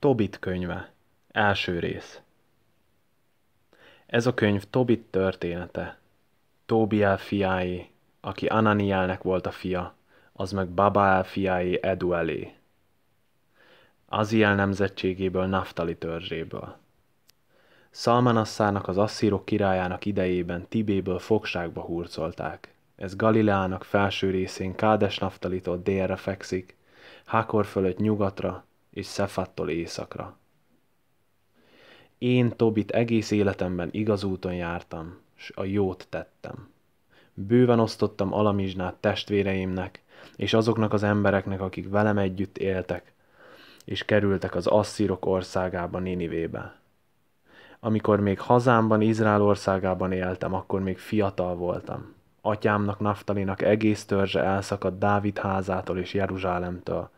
Tobit könyve. Első rész. Ez a könyv Tobit története. Tóbiá fiái, aki Ananielnek volt a fia, az meg Babael fiái Eduelé. Aziel nemzetségéből Naftali törzséből. Szalmanasszának az asszírok királyának idejében Tibéből fogságba hurcolták. Ez Galileának felső részén Kádes Naftalitól délre fekszik, Hákor fölött nyugatra, és Szefattól éjszakra. Én Tobit egész életemben igaz úton jártam, s a jót tettem. Bőven osztottam alamizsnát testvéreimnek, és azoknak az embereknek, akik velem együtt éltek, és kerültek az asszírok országába, Ninivébe. Amikor még hazámban, Izrael országában éltem, akkor még fiatal voltam. Atyámnak, Naftalinak egész törzse elszakadt Dávid házától és Jeruzsálemtől,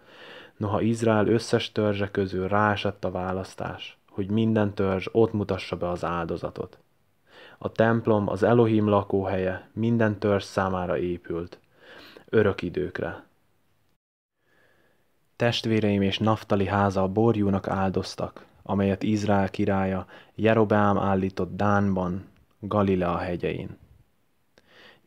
Noha Izrael összes törzse közül ráesett a választás, hogy minden törzs ott mutassa be az áldozatot. A templom az Elohim lakóhelye minden törzs számára épült, örök időkre. Testvéreim és Naftali háza a borjúnak áldoztak, amelyet Izrael királya Jerobeám állított Dánban, Galilea hegyein.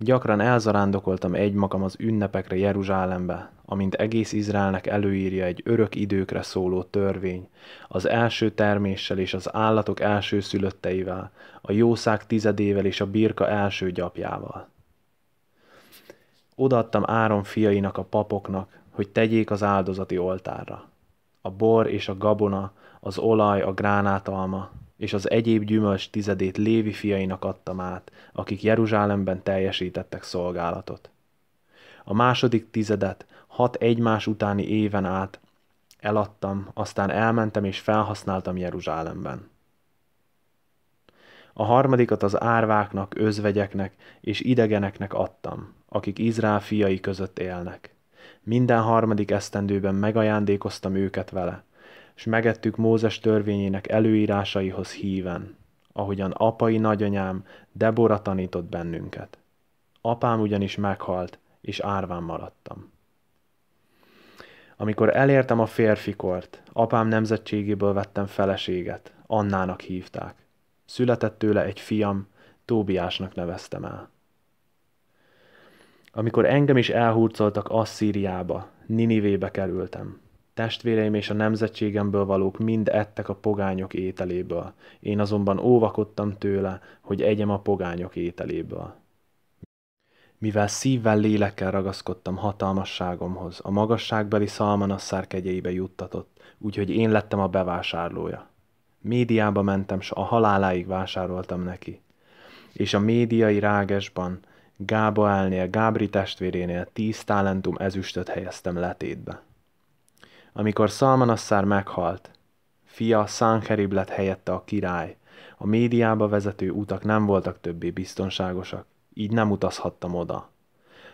Gyakran elzarándokoltam egymagam az ünnepekre Jeruzsálembe, amint egész Izraelnek előírja egy örök időkre szóló törvény, az első terméssel és az állatok első szülötteivel, a jószág tizedével és a birka első gyapjával. Odaadtam Áron fiainak a papoknak, hogy tegyék az áldozati oltárra. A bor és a gabona, az olaj, a gránátalma, és az egyéb gyümölcs tizedét Lévi fiainak adtam át, akik Jeruzsálemben teljesítettek szolgálatot. A második tizedet hat egymás utáni éven át eladtam, aztán elmentem és felhasználtam Jeruzsálemben. A harmadikat az árváknak, özvegyeknek és idegeneknek adtam, akik Izrael fiai között élnek. Minden harmadik esztendőben megajándékoztam őket vele, és megettük Mózes törvényének előírásaihoz híven, ahogyan apai nagyanyám Debora tanított bennünket. Apám ugyanis meghalt, és árván maradtam. Amikor elértem a férfikort, apám nemzetségéből vettem feleséget, Annának hívták. Született tőle egy fiam, Tóbiásnak neveztem el. Amikor engem is elhurcoltak Asszíriába, Ninivébe kerültem. Testvéreim és a nemzetségemből valók mind ettek a pogányok ételéből, én azonban óvakodtam tőle, hogy egyem a pogányok ételéből. Mivel szívvel, lélekkel ragaszkodtam hatalmasságomhoz, a magasságbeli szalmanasszár kegyeibe juttatott, úgyhogy én lettem a bevásárlója. Médiába mentem, s a haláláig vásároltam neki. És a médiai rágesban, Gábaelnél, Gábri testvérénél tíz talentum ezüstöt helyeztem letétbe amikor Szalmanasszár meghalt. Fia Szánherib lett helyette a király. A médiába vezető utak nem voltak többé biztonságosak, így nem utazhattam oda.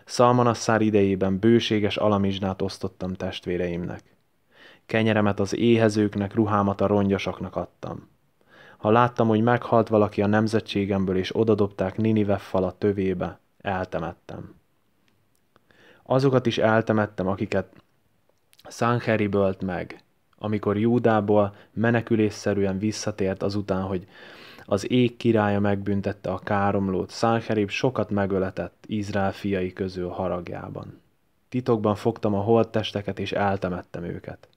Szalmanasszár idejében bőséges alamizsnát osztottam testvéreimnek. Kenyeremet az éhezőknek, ruhámat a rongyosaknak adtam. Ha láttam, hogy meghalt valaki a nemzetségemből, és odadobták Ninive fala tövébe, eltemettem. Azokat is eltemettem, akiket Sanheribölt meg, amikor Júdából menekülésszerűen visszatért azután, hogy az ég királya megbüntette a káromlót, Sanherib sokat megöletett Izrael fiai közül haragjában. Titokban fogtam a holttesteket és eltemettem őket.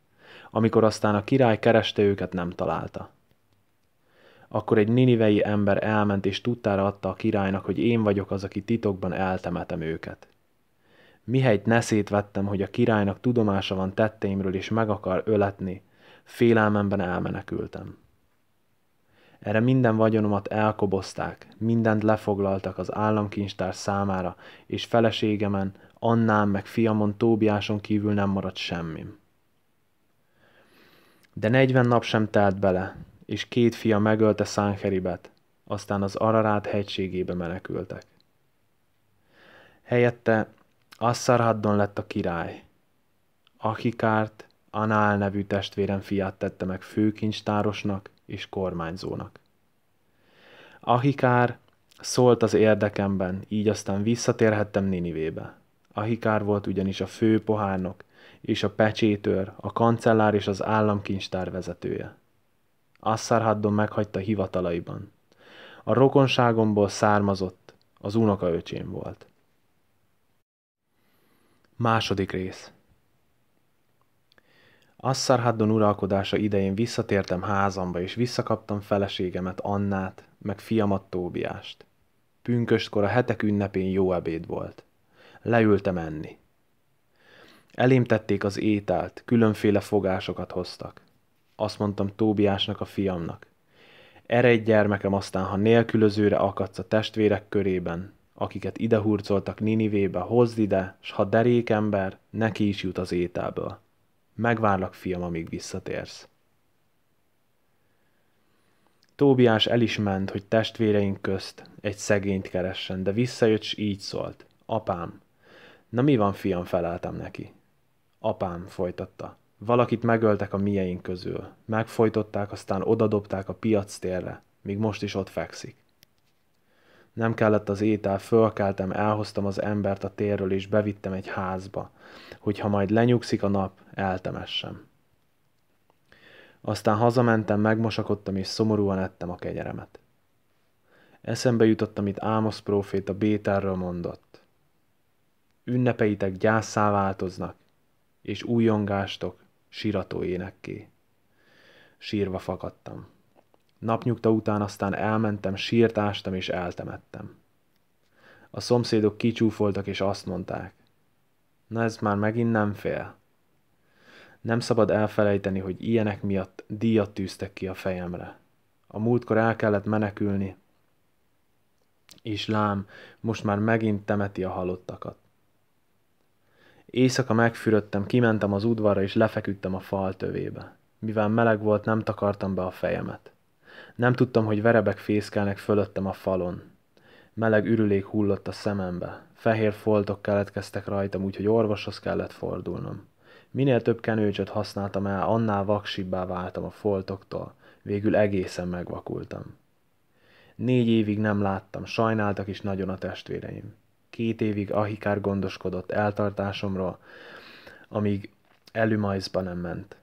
Amikor aztán a király kereste őket, nem találta. Akkor egy ninivei ember elment és tudtára adta a királynak, hogy én vagyok az, aki titokban eltemetem őket. Mihelyt neszét vettem, hogy a királynak tudomása van tetteimről, és meg akar öletni, félelmemben elmenekültem. Erre minden vagyonomat elkobozták, mindent lefoglaltak az államkincstár számára, és feleségemen, Annám meg fiamon Tóbiáson kívül nem maradt semmim. De negyven nap sem telt bele, és két fia megölte Szánkeribet, aztán az Ararát hegységébe menekültek. Helyette Asszarhaddon lett a király. Akikárt, Anál nevű testvérem fiát tette meg főkincstárosnak és kormányzónak. Ahikár szólt az érdekemben, így aztán visszatérhettem Ninivébe. Ahikár volt ugyanis a fő pohárnok és a pecsétőr, a kancellár és az államkincstár vezetője. Asszarhaddon meghagyta hivatalaiban. A rokonságomból származott, az unokaöcsém volt. Második rész Asszarhaddon uralkodása idején visszatértem házamba, és visszakaptam feleségemet, Annát, meg fiamat Tóbiást. Pünköstkor a hetek ünnepén jó ebéd volt. Leültem enni. Elém tették az ételt, különféle fogásokat hoztak. Azt mondtam Tóbiásnak, a fiamnak. Eredj gyermekem, aztán ha nélkülözőre akadsz a testvérek körében, akiket hurcoltak Ninivébe, hozd ide, s ha derékember, neki is jut az ételből. Megvárlak, fiam, amíg visszatérsz. Tóbiás el is ment, hogy testvéreink közt egy szegényt keressen, de visszajött, s így szólt. Apám. Na mi van, fiam, feleltem neki. Apám, folytatta. Valakit megöltek a mieink közül. Megfojtották, aztán odadobták a piac térre, míg most is ott fekszik. Nem kellett az étel, fölkeltem, elhoztam az embert a térről, és bevittem egy házba, hogyha majd lenyugszik a nap, eltemessem. Aztán hazamentem, megmosakodtam, és szomorúan ettem a kenyeremet. Eszembe jutott, amit Ámosz a Bételről mondott. Ünnepeitek gyászszá változnak, és újongástok sirató énekké. Sírva fakadtam. Napnyugta után aztán elmentem, sírtástam és eltemettem. A szomszédok kicsúfoltak és azt mondták. Na ez már megint nem fél. Nem szabad elfelejteni, hogy ilyenek miatt díjat tűztek ki a fejemre. A múltkor el kellett menekülni, és lám, most már megint temeti a halottakat. Éjszaka megfürödtem, kimentem az udvarra és lefeküdtem a fal tövébe. Mivel meleg volt, nem takartam be a fejemet. Nem tudtam, hogy verebek fészkelnek fölöttem a falon. Meleg ürülék hullott a szemembe. Fehér foltok keletkeztek rajtam, úgyhogy orvoshoz kellett fordulnom. Minél több kenőcsöt használtam el, annál vaksibbá váltam a foltoktól. Végül egészen megvakultam. Négy évig nem láttam, sajnáltak is nagyon a testvéreim. Két évig Ahikár gondoskodott eltartásomról, amíg Elümajzba nem ment.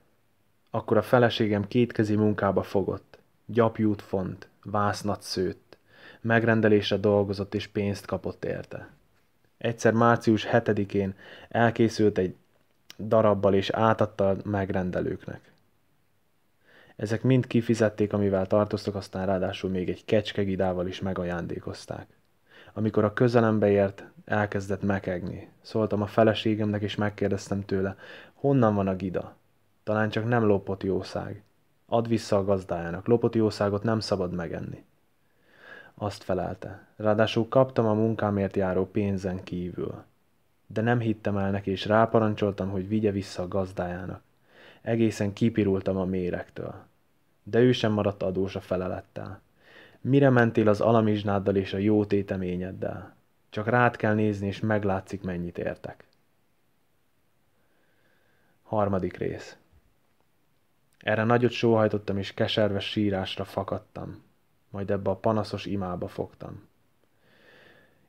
Akkor a feleségem kétkezi munkába fogott gyapjút font, vásznat szőtt, megrendelésre dolgozott és pénzt kapott érte. Egyszer március 7-én elkészült egy darabbal és átadta a megrendelőknek. Ezek mind kifizették, amivel tartoztak, aztán ráadásul még egy kecskegidával is megajándékozták. Amikor a közelembe ért, elkezdett mekegni. Szóltam a feleségemnek, és megkérdeztem tőle, honnan van a gida? Talán csak nem lopott jószág. Add vissza a gazdájának, lopott jószágot nem szabad megenni. Azt felelte. Ráadásul kaptam a munkámért járó pénzen kívül. De nem hittem el neki, és ráparancsoltam, hogy vigye vissza a gazdájának. Egészen kipirultam a mérektől. De ő sem maradt adós a felelettel. Mire mentél az alamizsnáddal és a jó téteményeddel? Csak rád kell nézni, és meglátszik, mennyit értek. Harmadik rész. Erre nagyot sóhajtottam, és keserves sírásra fakadtam. Majd ebbe a panaszos imába fogtam.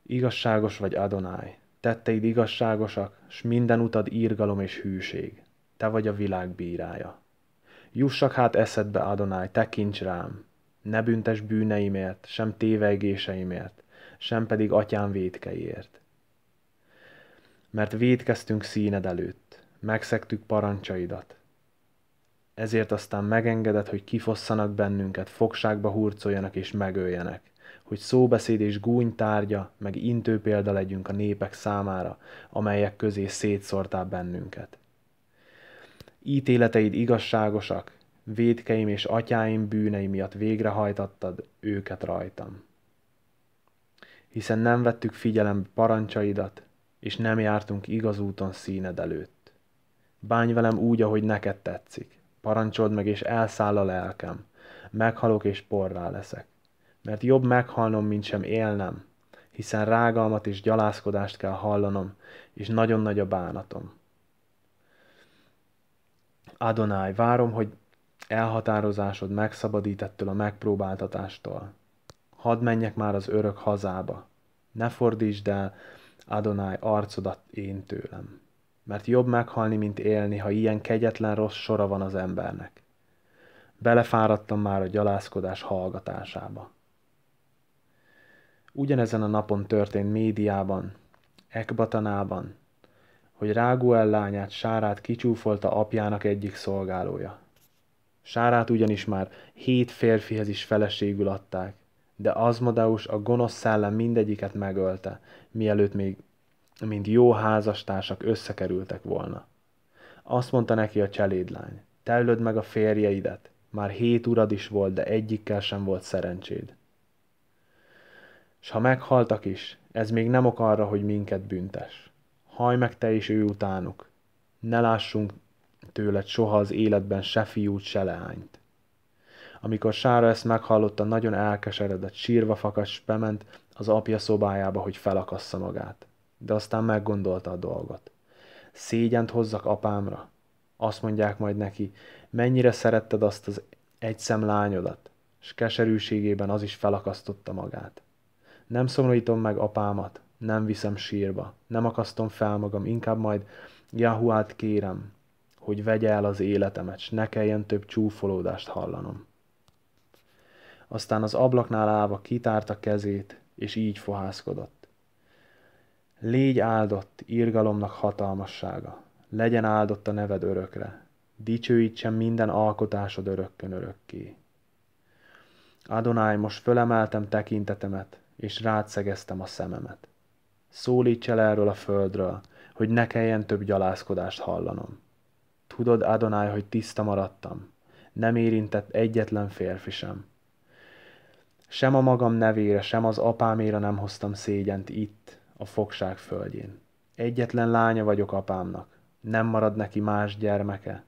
Igazságos vagy Adonai, tetteid igazságosak, s minden utad írgalom és hűség. Te vagy a világ bírája. Jussak hát eszedbe, Adonai, tekints rám. Ne büntes bűneimért, sem tévegéseimért, sem pedig atyám védkeiért. Mert védkeztünk színed előtt, megszektük parancsaidat, ezért aztán megengedett, hogy kifosszanak bennünket, fogságba hurcoljanak és megöljenek hogy szóbeszéd és gúny tárgya, meg intő példa legyünk a népek számára, amelyek közé szétszórtál bennünket. Ítéleteid igazságosak, védkeim és atyáim bűnei miatt végrehajtattad őket rajtam. Hiszen nem vettük figyelem parancsaidat, és nem jártunk igaz úton színed előtt. Bány velem úgy, ahogy neked tetszik. Parancsold meg, és elszáll a lelkem. Meghalok, és porrá leszek. Mert jobb meghalnom, mint sem élnem, hiszen rágalmat és gyalázkodást kell hallanom, és nagyon nagy a bánatom. Adonai, várom, hogy elhatározásod megszabadít ettől a megpróbáltatástól. Hadd menjek már az örök hazába. Ne fordítsd el, Adonai, arcodat én tőlem mert jobb meghalni, mint élni, ha ilyen kegyetlen rossz sora van az embernek. Belefáradtam már a gyalászkodás hallgatásába. Ugyanezen a napon történt médiában, Ekbatanában, hogy Ráguel lányát Sárát kicsúfolta apjának egyik szolgálója. Sárát ugyanis már hét férfihez is feleségül adták, de Azmodeus a gonosz szellem mindegyiket megölte, mielőtt még mint jó házastársak összekerültek volna. Azt mondta neki a cselédlány, tellöd meg a férjeidet, már hét urad is volt, de egyikkel sem volt szerencséd. S ha meghaltak is, ez még nem ok arra, hogy minket büntes. Haj meg te is ő utánuk. Ne lássunk tőled soha az életben se fiút, se leányt. Amikor Sára ezt meghallotta, nagyon elkeseredett, sírva fakadt, bement az apja szobájába, hogy felakassza magát de aztán meggondolta a dolgot. Szégyent hozzak apámra. Azt mondják majd neki, mennyire szeretted azt az egyszem lányodat, s keserűségében az is felakasztotta magát. Nem szomorítom meg apámat, nem viszem sírba, nem akasztom fel magam, inkább majd Jahuát kérem, hogy vegye el az életemet, s ne kelljen több csúfolódást hallanom. Aztán az ablaknál állva kitárta kezét, és így fohászkodott. Légy áldott írgalomnak hatalmassága, legyen áldott a neved örökre, dicsőítsen minden alkotásod örökkön örökké. Adonáj, most fölemeltem tekintetemet, és rád szegeztem a szememet. Szólíts el erről a földről, hogy ne kelljen több gyalázkodást hallanom. Tudod, Adonáj, hogy tiszta maradtam, nem érintett egyetlen férfi sem. Sem a magam nevére, sem az apáméra nem hoztam szégyent itt, a fogság földjén. Egyetlen lánya vagyok apámnak, nem marad neki más gyermeke,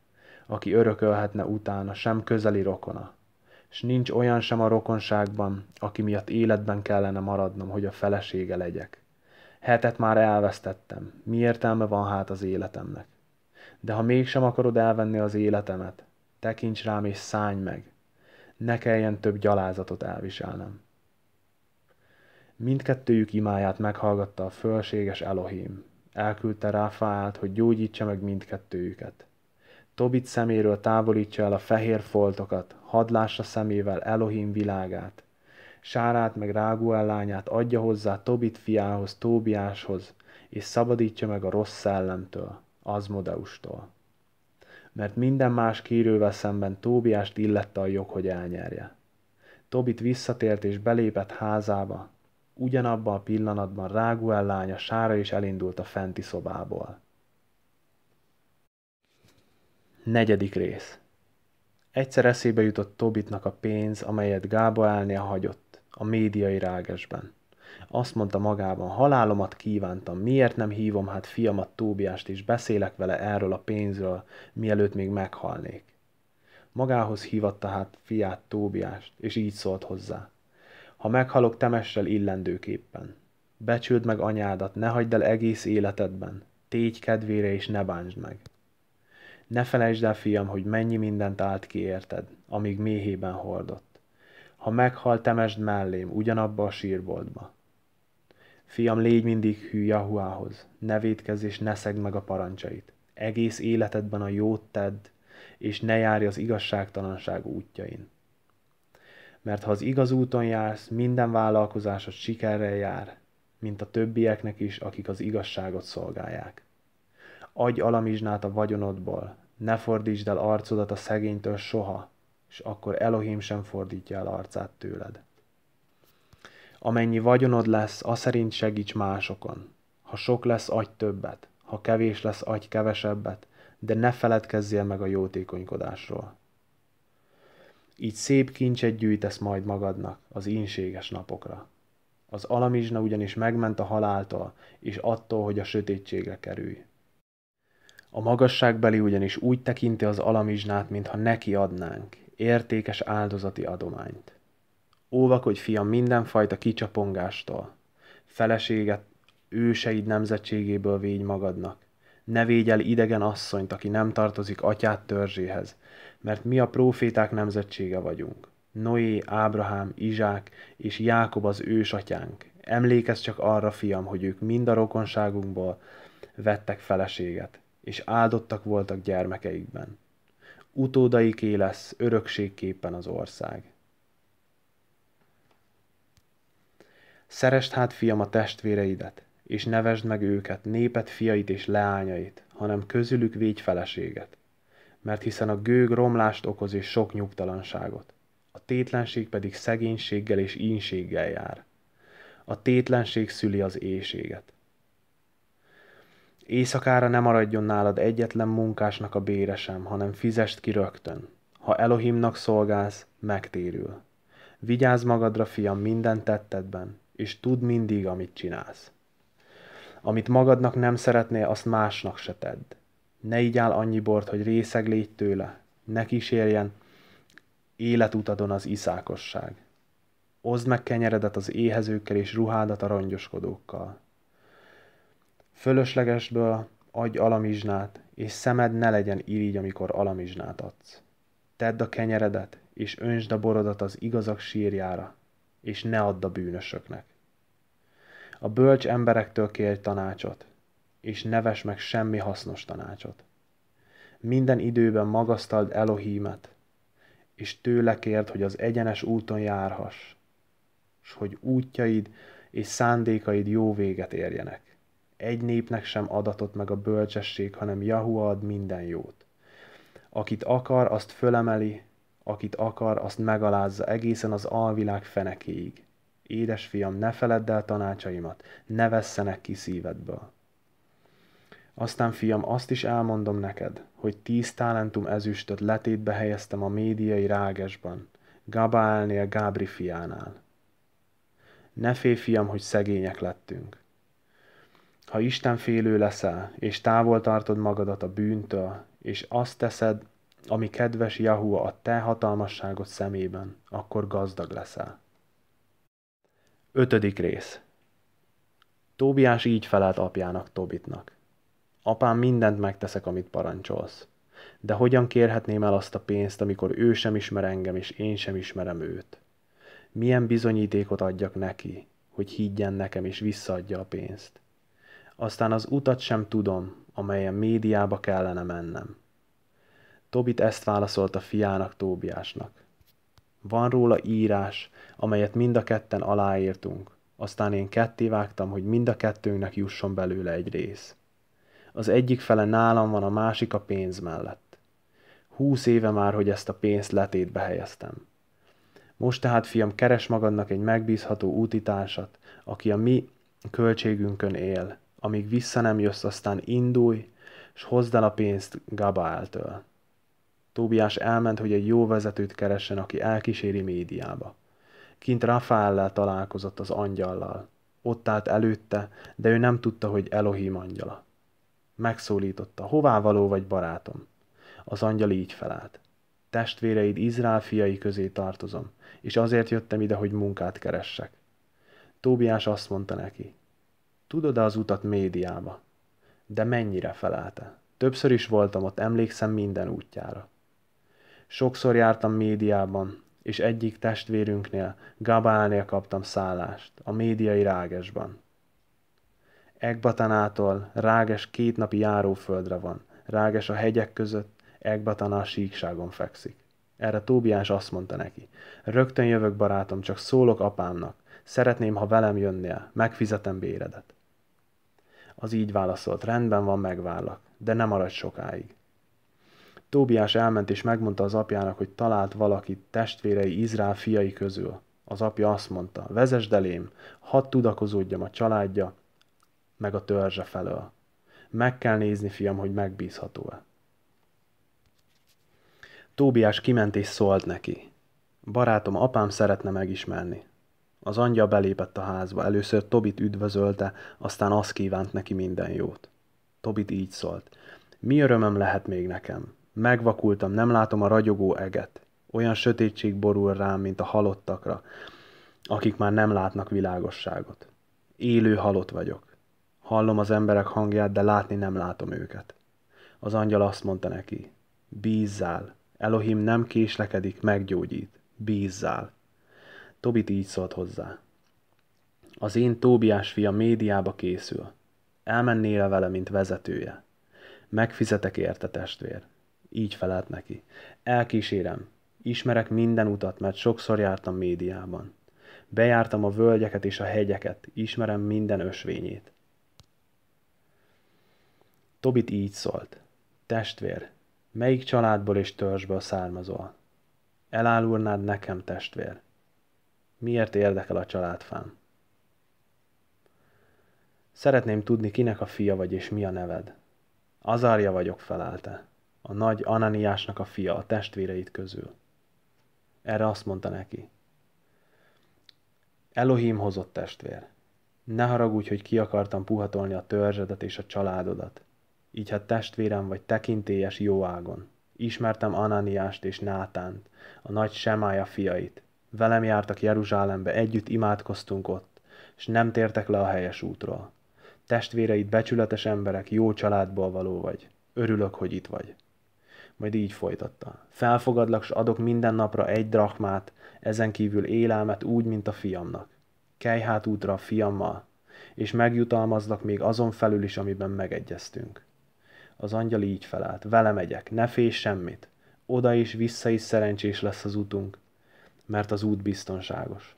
aki örökölhetne utána, sem közeli rokona. S nincs olyan sem a rokonságban, aki miatt életben kellene maradnom, hogy a felesége legyek. Hetet már elvesztettem, mi értelme van hát az életemnek? De ha mégsem akarod elvenni az életemet, tekints rám és szállj meg. Ne kelljen több gyalázatot elviselnem. Mindkettőjük imáját meghallgatta a fölséges Elohim. Elküldte Ráfáát, hogy gyógyítsa meg mindkettőjüket. Tobit szeméről távolítsa el a fehér foltokat, hadd szemével Elohim világát. Sárát meg Ráguel lányát adja hozzá Tobit fiához, Tóbiáshoz, és szabadítsa meg a rossz szellemtől, Azmodeustól. Mert minden más kírővel szemben Tóbiást illette a jog, hogy elnyerje. Tobit visszatért és belépett házába, Ugyanabban a pillanatban Ráguel lánya Sára is elindult a fenti szobából. Negyedik rész Egyszer eszébe jutott Tobitnak a pénz, amelyet elnél hagyott, a médiai rágesben. Azt mondta magában, halálomat kívántam, miért nem hívom hát fiamat Tóbiást is, beszélek vele erről a pénzről, mielőtt még meghalnék. Magához hívatta hát fiát Tóbiást, és így szólt hozzá ha meghalok, temessel illendőképpen. Becsüld meg anyádat, ne hagyd el egész életedben. Tégy kedvére és ne bántsd meg. Ne felejtsd el, fiam, hogy mennyi mindent állt ki érted, amíg méhében hordott. Ha meghal, temesd mellém, ugyanabba a sírboltba. Fiam, légy mindig hű Jahuához, ne védkezz és ne szegd meg a parancsait. Egész életedben a jót tedd, és ne járj az igazságtalanság útjain mert ha az igaz úton jársz, minden vállalkozásod sikerrel jár, mint a többieknek is, akik az igazságot szolgálják. Adj alamizsnát a vagyonodból, ne fordítsd el arcodat a szegénytől soha, és akkor Elohim sem fordítja el arcát tőled. Amennyi vagyonod lesz, aszerint segíts másokon. Ha sok lesz, adj többet, ha kevés lesz, adj kevesebbet, de ne feledkezzél meg a jótékonykodásról. Így szép kincset gyűjtesz majd magadnak az ínséges napokra. Az alamizsna ugyanis megment a haláltól, és attól, hogy a sötétségre kerülj. A magasságbeli ugyanis úgy tekinti az alamizsnát, mintha neki adnánk, értékes áldozati adományt. Óvakodj, fiam, mindenfajta kicsapongástól. Feleséget őseid nemzetségéből védj magadnak. Ne védj el idegen asszonyt, aki nem tartozik atyát törzséhez, mert mi a proféták nemzetsége vagyunk. Noé, Ábrahám, Izsák és Jákob az ősatyánk. Emlékezz csak arra, fiam, hogy ők mind a rokonságunkból vettek feleséget, és áldottak voltak gyermekeikben. Utódaiké lesz örökségképpen az ország. Szerest hát, fiam, a testvéreidet, és nevesd meg őket, népet, fiait és leányait, hanem közülük végy feleséget mert hiszen a gőg romlást okoz és sok nyugtalanságot. A tétlenség pedig szegénységgel és ínséggel jár. A tétlenség szüli az éjséget. Éjszakára nem maradjon nálad egyetlen munkásnak a bére sem, hanem fizest ki rögtön. Ha Elohimnak szolgálsz, megtérül. Vigyázz magadra, fiam, minden tettedben, és tudd mindig, amit csinálsz. Amit magadnak nem szeretnél, azt másnak se tedd ne igyál annyi bort, hogy részeg légy tőle, ne kísérjen életutadon az iszákosság. Oszd meg kenyeredet az éhezőkkel és ruhádat a rongyoskodókkal. Fölöslegesből adj alamizsnát, és szemed ne legyen irigy, amikor alamizsnát adsz. Tedd a kenyeredet, és önsd a borodat az igazak sírjára, és ne add a bűnösöknek. A bölcs emberektől kérj tanácsot, és neves meg semmi hasznos tanácsot. Minden időben magasztald Elohímet, és tőle kérd, hogy az egyenes úton járhass, s hogy útjaid és szándékaid jó véget érjenek. Egy népnek sem adatott meg a bölcsesség, hanem Jahua ad minden jót. Akit akar, azt fölemeli, akit akar, azt megalázza egészen az alvilág fenekéig. Édes fiam, ne feledd el tanácsaimat, ne vesszenek ki szívedből. Aztán fiam, azt is elmondom neked, hogy tíz talentum ezüstöt letétbe helyeztem a médiai rágesban, Gabaelnél Gábri fiánál. Ne félj, fiam, hogy szegények lettünk. Ha Isten félő leszel, és távol tartod magadat a bűntől, és azt teszed, ami kedves Jahua a te hatalmasságot szemében, akkor gazdag leszel. Ötödik rész Tóbiás így felelt apjának Tobitnak. Apám, mindent megteszek, amit parancsolsz. De hogyan kérhetném el azt a pénzt, amikor ő sem ismer engem, és én sem ismerem őt? Milyen bizonyítékot adjak neki, hogy higgyen nekem, és visszaadja a pénzt? Aztán az utat sem tudom, amelyen médiába kellene mennem. Tobit ezt válaszolta fiának Tóbiásnak. Van róla írás, amelyet mind a ketten aláírtunk, aztán én ketté vágtam, hogy mind a kettőnknek jusson belőle egy rész az egyik fele nálam van, a másik a pénz mellett. Húsz éve már, hogy ezt a pénzt letétbe helyeztem. Most tehát, fiam, keres magadnak egy megbízható útitársat, aki a mi költségünkön él. Amíg vissza nem jössz, aztán indulj, s hozd el a pénzt Gabáltől. Tóbiás elment, hogy egy jó vezetőt keressen, aki elkíséri médiába. Kint Rafaellel találkozott az angyallal. Ott állt előtte, de ő nem tudta, hogy Elohim angyala. Megszólította, hová való vagy barátom? Az angyal így felállt. Testvéreid Izrael fiai közé tartozom, és azért jöttem ide, hogy munkát keressek. Tóbiás azt mondta neki, tudod az utat médiába? De mennyire felelte? Többször is voltam ott, emlékszem minden útjára. Sokszor jártam médiában, és egyik testvérünknél, Gabálnél kaptam szállást, a médiai rágesban. Egbatanától Ráges két napi járóföldre van. Ráges a hegyek között, Egbatanás síkságon fekszik. Erre Tóbiás azt mondta neki. Rögtön jövök, barátom, csak szólok apámnak. Szeretném, ha velem jönnél, megfizetem béredet. Az így válaszolt, rendben van, megvárlak, de nem maradj sokáig. Tóbiás elment és megmondta az apjának, hogy talált valakit testvérei Izrael fiai közül. Az apja azt mondta, vezesd elém, hadd tudakozódjam a családja, meg a törzse felől. Meg kell nézni, fiam, hogy megbízható-e. Tóbiás kiment és szólt neki. Barátom, apám szeretne megismerni. Az angyal belépett a házba, először Tobit üdvözölte, aztán azt kívánt neki minden jót. Tobit így szólt. Mi örömöm lehet még nekem? Megvakultam, nem látom a ragyogó eget. Olyan sötétség borul rám, mint a halottakra, akik már nem látnak világosságot. Élő halott vagyok. Hallom az emberek hangját, de látni nem látom őket. Az angyal azt mondta neki, bízzál, Elohim nem késlekedik, meggyógyít, bízzál. Tobit így szólt hozzá. Az én Tóbiás fia médiába készül. Elmennél -e vele, mint vezetője. Megfizetek érte testvér. Így felelt neki. Elkísérem. Ismerek minden utat, mert sokszor jártam médiában. Bejártam a völgyeket és a hegyeket, ismerem minden ösvényét. Tobit így szólt. Testvér, melyik családból és törzsből származol? Elárulnád nekem, testvér. Miért érdekel a családfám? Szeretném tudni, kinek a fia vagy és mi a neved. Azárja vagyok, felelte. A nagy Ananiásnak a fia a testvéreid közül. Erre azt mondta neki. Elohim hozott testvér. Ne haragudj, hogy ki akartam puhatolni a törzsedet és a családodat így hát testvérem vagy tekintélyes jóágon. Ismertem Ananiást és Nátánt, a nagy Semája fiait. Velem jártak Jeruzsálembe, együtt imádkoztunk ott, és nem tértek le a helyes útról. Testvéreid becsületes emberek, jó családból való vagy. Örülök, hogy itt vagy. Majd így folytatta. Felfogadlak, s adok minden napra egy drachmát, ezen kívül élelmet úgy, mint a fiamnak. Kelj hát útra a fiammal, és megjutalmazlak még azon felül is, amiben megegyeztünk. Az angyali így felállt. Vele megyek, ne félj semmit. Oda is, vissza is szerencsés lesz az utunk, mert az út biztonságos.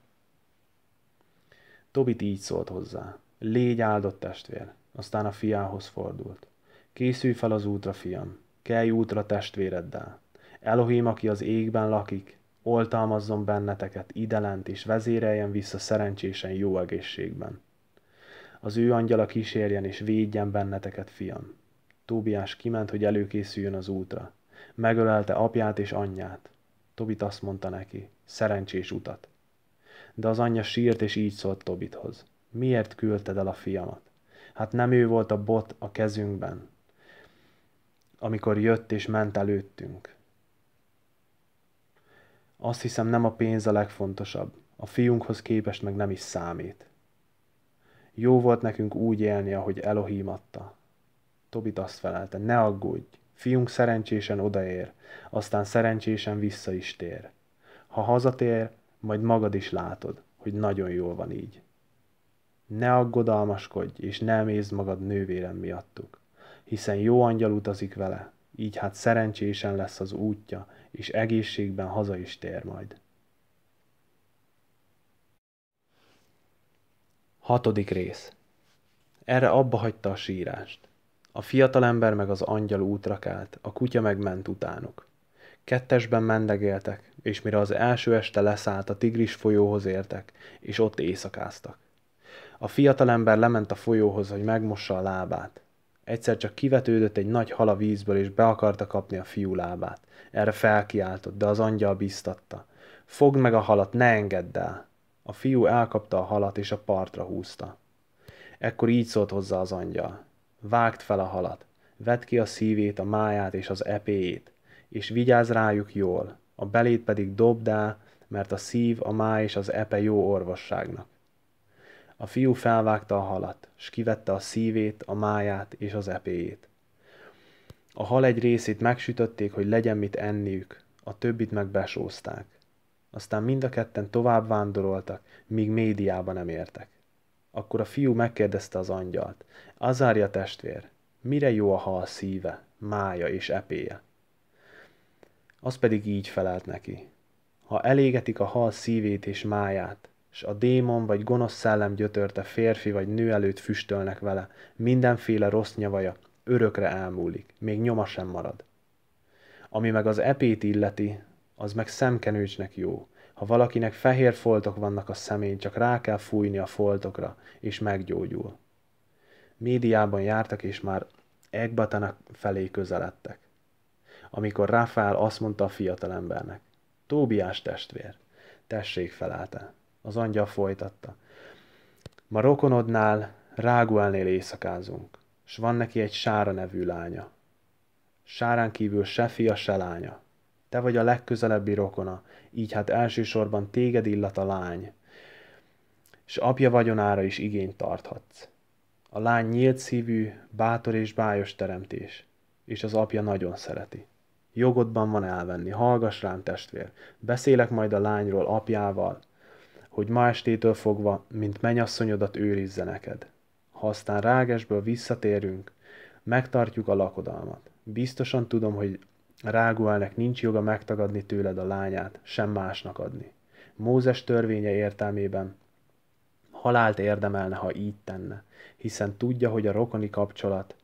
Tobit így szólt hozzá. Légy áldott testvér. Aztán a fiához fordult. Készülj fel az útra, fiam. Kelj útra testvéreddel. Elohim, aki az égben lakik, oltalmazzon benneteket idelent, és vezéreljen vissza szerencsésen jó egészségben. Az ő angyala kísérjen és védjen benneteket, fiam. Tóbiás kiment, hogy előkészüljön az útra. Megölelte apját és anyját. Tobit azt mondta neki, szerencsés utat. De az anyja sírt és így szólt Tobithoz. Miért küldted el a fiamat? Hát nem ő volt a bot a kezünkben, amikor jött és ment előttünk. Azt hiszem nem a pénz a legfontosabb, a fiunkhoz képest meg nem is számít. Jó volt nekünk úgy élni, ahogy Elohim adta. Tobit azt felelte, ne aggódj, fiunk szerencsésen odaér, aztán szerencsésen vissza is tér. Ha hazatér, majd magad is látod, hogy nagyon jól van így. Ne aggodalmaskodj, és ne mézd magad nővérem miattuk, hiszen jó angyal utazik vele, így hát szerencsésen lesz az útja, és egészségben haza is tér majd. Hatodik rész. Erre abba hagyta a sírást. A fiatalember meg az angyal útra kelt, a kutya meg ment utánuk. Kettesben mendegéltek, és mire az első este leszállt, a tigris folyóhoz értek, és ott éjszakáztak. A fiatalember lement a folyóhoz, hogy megmossa a lábát. Egyszer csak kivetődött egy nagy hal a vízből, és be akarta kapni a fiú lábát. Erre felkiáltott, de az angyal biztatta. Fogd meg a halat, ne engedd el! A fiú elkapta a halat, és a partra húzta. Ekkor így szólt hozzá az angyal vágd fel a halat, vedd ki a szívét, a máját és az epéjét, és vigyázz rájuk jól, a belét pedig dobd el, mert a szív, a máj és az epe jó orvosságnak. A fiú felvágta a halat, s kivette a szívét, a máját és az epéjét. A hal egy részét megsütötték, hogy legyen mit enniük, a többit meg besózták. Aztán mind a ketten tovább vándoroltak, míg médiába nem értek. Akkor a fiú megkérdezte az angyalt, Azárja testvér, mire jó a hal szíve, mája és epéje? Az pedig így felelt neki, ha elégetik a hal szívét és máját, s a démon vagy gonosz szellem gyötörte férfi vagy nő előtt füstölnek vele, mindenféle rossz nyavaja, örökre elmúlik, még nyoma sem marad. Ami meg az epét illeti, az meg szemkenőcsnek jó, ha valakinek fehér foltok vannak a szemén, csak rá kell fújni a foltokra, és meggyógyul. Médiában jártak, és már egbatanak felé közeledtek. Amikor Rafael azt mondta a fiatalembernek, Tóbiás testvér, tessék felállta. Az angyal folytatta. Ma rokonodnál, Ráguelnél éjszakázunk, s van neki egy Sára nevű lánya. Sárán kívül se fia, se lánya te vagy a legközelebbi rokona, így hát elsősorban téged illat a lány, és apja vagyonára is igényt tarthatsz. A lány nyílt szívű, bátor és bájos teremtés, és az apja nagyon szereti. Jogodban van elvenni, hallgass rám testvér, beszélek majd a lányról apjával, hogy ma estétől fogva, mint menyasszonyodat őrizze neked. Ha aztán rágesből visszatérünk, megtartjuk a lakodalmat. Biztosan tudom, hogy Ráguelnek nincs joga megtagadni tőled a lányát, sem másnak adni. Mózes törvénye értelmében halált érdemelne, ha így tenne, hiszen tudja, hogy a rokoni kapcsolat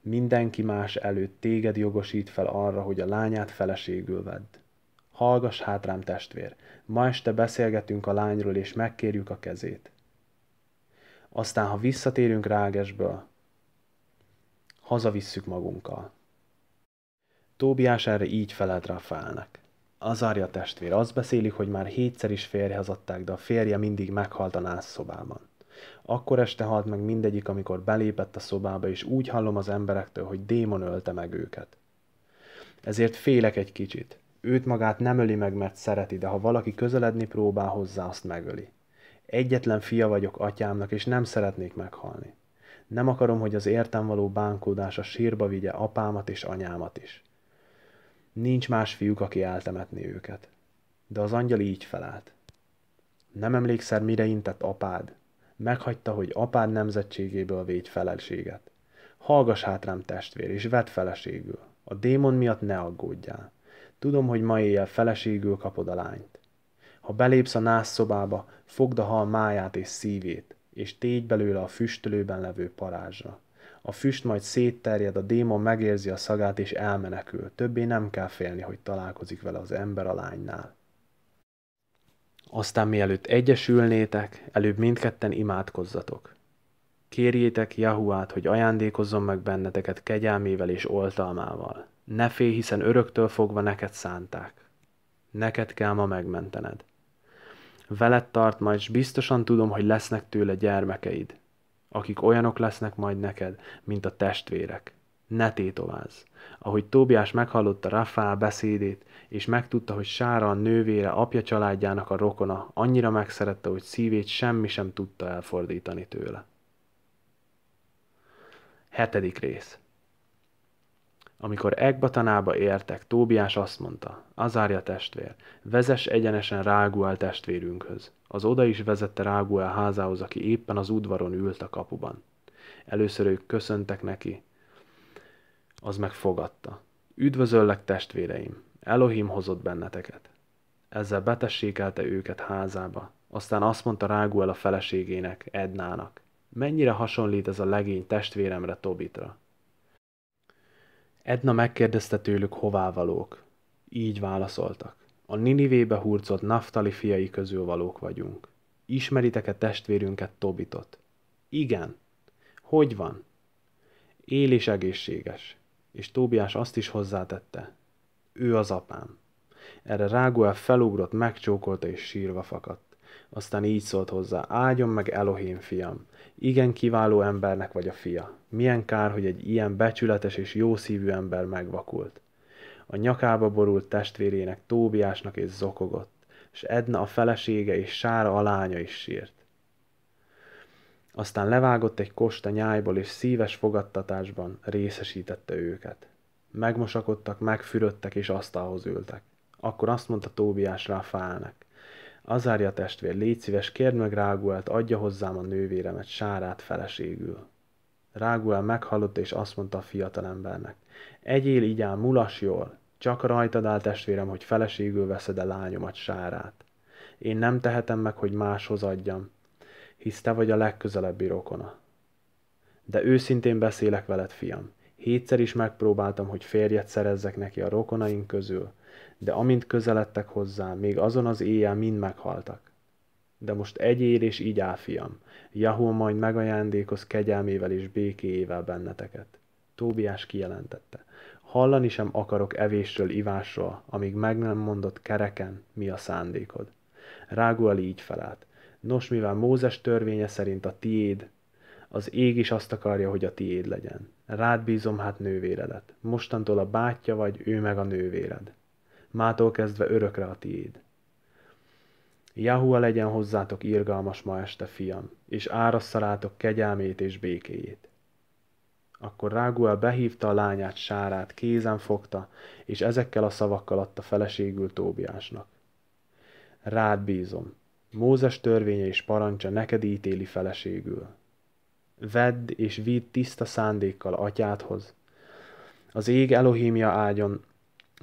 mindenki más előtt téged jogosít fel arra, hogy a lányát feleségül vedd. Hallgass hát rám, testvér, ma este beszélgetünk a lányról, és megkérjük a kezét. Aztán, ha visszatérünk Rágesből, hazavisszük magunkkal. Tóbiás erre így felelt Rafaelnek. Az Arja testvér azt beszélik, hogy már hétszer is férjhez adták, de a férje mindig meghalt a szobában. Akkor este halt meg mindegyik, amikor belépett a szobába, és úgy hallom az emberektől, hogy démon ölte meg őket. Ezért félek egy kicsit. Őt magát nem öli meg, mert szereti, de ha valaki közeledni próbál hozzá, azt megöli. Egyetlen fia vagyok atyámnak, és nem szeretnék meghalni. Nem akarom, hogy az értem való bánkódás a sírba vigye apámat és anyámat is. Nincs más fiúk, aki eltemetni őket. De az angyal így felállt. Nem emlékszel, mire intett apád? Meghagyta, hogy apád nemzetségéből védj feleséget. Hallgass hát rám testvér, és vedd feleségül. A démon miatt ne aggódjál. Tudom, hogy ma éjjel feleségül kapod a lányt. Ha belépsz a nász szobába, fogd a hal máját és szívét, és tégy belőle a füstölőben levő parázsra. A füst majd szétterjed, a démon megérzi a szagát és elmenekül. Többé nem kell félni, hogy találkozik vele az ember a lánynál. Aztán mielőtt egyesülnétek, előbb mindketten imádkozzatok. Kérjétek Jahuát, hogy ajándékozzon meg benneteket kegyelmével és oltalmával. Ne félj, hiszen öröktől fogva neked szánták. Neked kell ma megmentened. Veled tart majd, és biztosan tudom, hogy lesznek tőle gyermekeid akik olyanok lesznek majd neked, mint a testvérek. Ne tétovázz! Ahogy Tóbiás meghallotta Rafá beszédét, és megtudta, hogy Sára a nővére apja családjának a rokona, annyira megszerette, hogy szívét semmi sem tudta elfordítani tőle. Hetedik rész amikor Egbatanába értek, Tóbiás azt mondta, Azárja testvér, vezess egyenesen Ráguel testvérünkhöz. Az oda is vezette Ráguel házához, aki éppen az udvaron ült a kapuban. Először ők köszöntek neki, az megfogadta. Üdvözöllek testvéreim, Elohim hozott benneteket. Ezzel betessékelte őket házába, aztán azt mondta Ráguel a feleségének, Ednának. Mennyire hasonlít ez a legény testvéremre Tobitra? Edna megkérdezte tőlük, hová valók. Így válaszoltak. A Ninivébe hurcolt Naftali fiai közül valók vagyunk. Ismeritek-e testvérünket Tobitot? Igen. Hogy van? Él és egészséges. És Tóbiás azt is hozzátette. Ő az apám. Erre Ráguel felugrott, megcsókolta és sírva fakadt. Aztán így szólt hozzá, áldjon meg Elohim fiam, igen kiváló embernek vagy a fia. Milyen kár, hogy egy ilyen becsületes és jószívű ember megvakult. A nyakába borult testvérének Tóbiásnak és zokogott, és Edna a felesége és Sára a lánya is sírt. Aztán levágott egy a nyájból, és szíves fogadtatásban részesítette őket. Megmosakodtak, megfürödtek, és asztalhoz ültek. Akkor azt mondta Tóbiás rá a fálnak. Azárja testvér, légy szíves, kérd meg Ráguelt, adja hozzám a nővéremet, Sárát feleségül. Ráguel meghallotta és azt mondta a fiatalembernek. Egyél áll, mulas jól, csak rajtad áll testvérem, hogy feleségül veszed a lányomat, Sárát. Én nem tehetem meg, hogy máshoz adjam, hisz te vagy a legközelebbi rokona. De őszintén beszélek veled, fiam. Hétszer is megpróbáltam, hogy férjet szerezzek neki a rokonaink közül, de amint közeledtek hozzá, még azon az éjjel mind meghaltak. De most egyél és így áll, fiam. Jahó majd megajándékoz kegyelmével és békéjével benneteket. Tóbiás kijelentette. Hallani sem akarok evésről, ivásról, amíg meg nem mondott kereken, mi a szándékod. Ráguel így felállt. Nos, mivel Mózes törvénye szerint a tiéd, az ég is azt akarja, hogy a tiéd legyen. Rád bízom hát nővéredet. Mostantól a bátyja vagy, ő meg a nővéred mától kezdve örökre a tiéd. Jahua legyen hozzátok irgalmas ma este, fiam, és árasszalátok kegyelmét és békéjét. Akkor Ráguel behívta a lányát Sárát, kézen fogta, és ezekkel a szavakkal adta feleségül Tóbiásnak. Rád bízom, Mózes törvénye és parancsa neked ítéli feleségül. Vedd és vidd tiszta szándékkal atyádhoz. Az ég Elohimja ágyon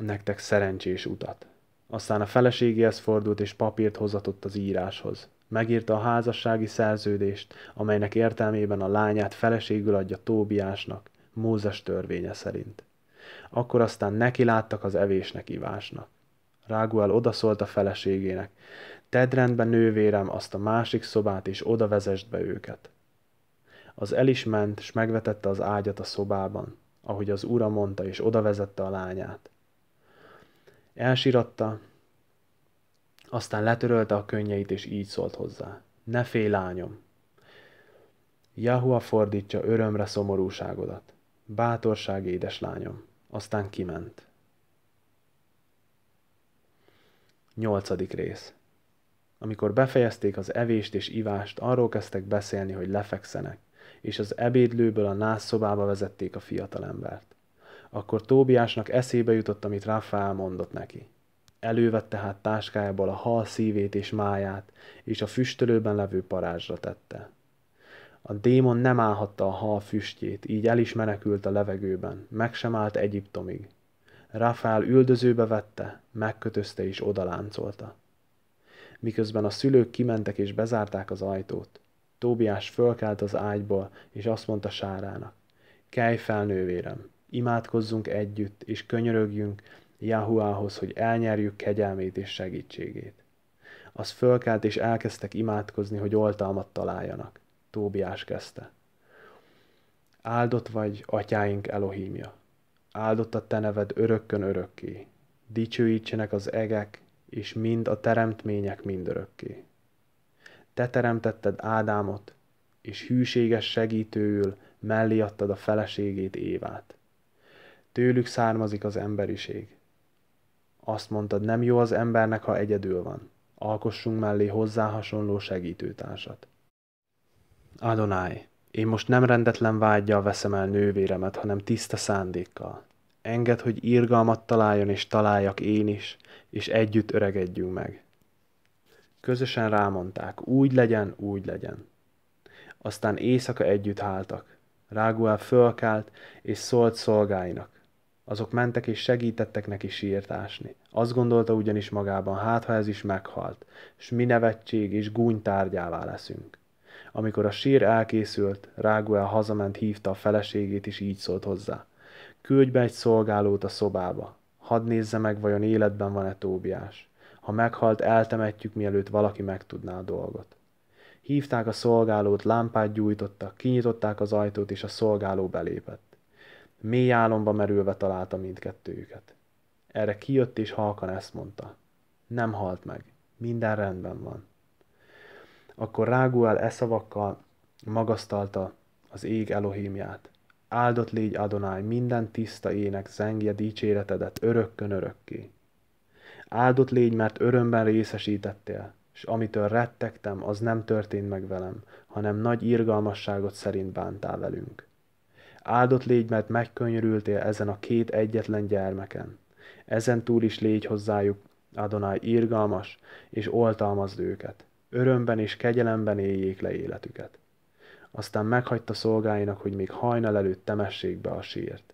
nektek szerencsés utat. Aztán a feleségéhez fordult és papírt hozatott az íráshoz. Megírta a házassági szerződést, amelynek értelmében a lányát feleségül adja Tóbiásnak, Mózes törvénye szerint. Akkor aztán neki láttak az evésnek, ivásnak. Ráguel odaszólt a feleségének, tedd rendbe nővérem azt a másik szobát, és oda vezest be őket. Az el is ment, s megvetette az ágyat a szobában, ahogy az ura mondta, és oda vezette a lányát. Elsiratta, aztán letörölte a könnyeit, és így szólt hozzá. Ne félj, lányom! Jahua fordítsa örömre szomorúságodat. Bátorság, édes lányom! Aztán kiment. Nyolcadik rész. Amikor befejezték az evést és ivást, arról kezdtek beszélni, hogy lefekszenek, és az ebédlőből a szobába vezették a fiatalembert akkor Tóbiásnak eszébe jutott, amit Rafael mondott neki. Elővette tehát táskájából a hal szívét és máját, és a füstölőben levő parázsra tette. A démon nem állhatta a hal füstjét, így el is menekült a levegőben, meg sem állt Egyiptomig. Rafael üldözőbe vette, megkötözte és odaláncolta. Miközben a szülők kimentek és bezárták az ajtót, Tóbiás fölkelt az ágyból, és azt mondta Sárának, kelj fel nővérem, imádkozzunk együtt, és könyörögjünk Jahuához, hogy elnyerjük kegyelmét és segítségét. Az fölkelt, és elkezdtek imádkozni, hogy oltalmat találjanak. Tóbiás kezdte. Áldott vagy, atyáink Elohimja. Áldott a te neved örökkön örökké. Dicsőítsenek az egek, és mind a teremtmények örökké. Te teremtetted Ádámot, és hűséges segítőül mellé adtad a feleségét Évát. Tőlük származik az emberiség. Azt mondtad, nem jó az embernek, ha egyedül van. Alkossunk mellé hozzá hasonló segítőtársat. Adonai, én most nem rendetlen vágyjal veszem el nővéremet, hanem tiszta szándékkal. Enged, hogy írgalmat találjon és találjak én is, és együtt öregedjünk meg. Közösen rámondták, úgy legyen, úgy legyen. Aztán éjszaka együtt háltak. Ráguel fölkelt, és szólt szolgáinak. Azok mentek és segítettek neki sírtásni. Azt gondolta ugyanis magában, hát ha ez is meghalt, és mi nevetség és gúny tárgyává leszünk. Amikor a sír elkészült, Ráguel hazament, hívta a feleségét, és így szólt hozzá. Küldj be egy szolgálót a szobába. Hadd nézze meg, vajon életben van-e Tóbiás. Ha meghalt, eltemetjük, mielőtt valaki megtudná a dolgot. Hívták a szolgálót, lámpát gyújtottak, kinyitották az ajtót, és a szolgáló belépett. Mély álomba merülve találta mindkettőjüket. Erre kijött és halkan ezt mondta. Nem halt meg. Minden rendben van. Akkor Ráguel e szavakkal magasztalta az ég Elohimját. Áldott légy Adonai, minden tiszta ének zengje dicséretedet örökkön örökké. Áldott légy, mert örömben részesítettél, és amitől rettegtem, az nem történt meg velem, hanem nagy irgalmasságot szerint bántál velünk. Áldott légy, mert megkönyörültél ezen a két egyetlen gyermeken. Ezen túl is légy hozzájuk, Adonai irgalmas, és oltalmazd őket. Örömben és kegyelemben éljék le életüket. Aztán meghagyta szolgáinak, hogy még hajnal előtt temessék be a sírt.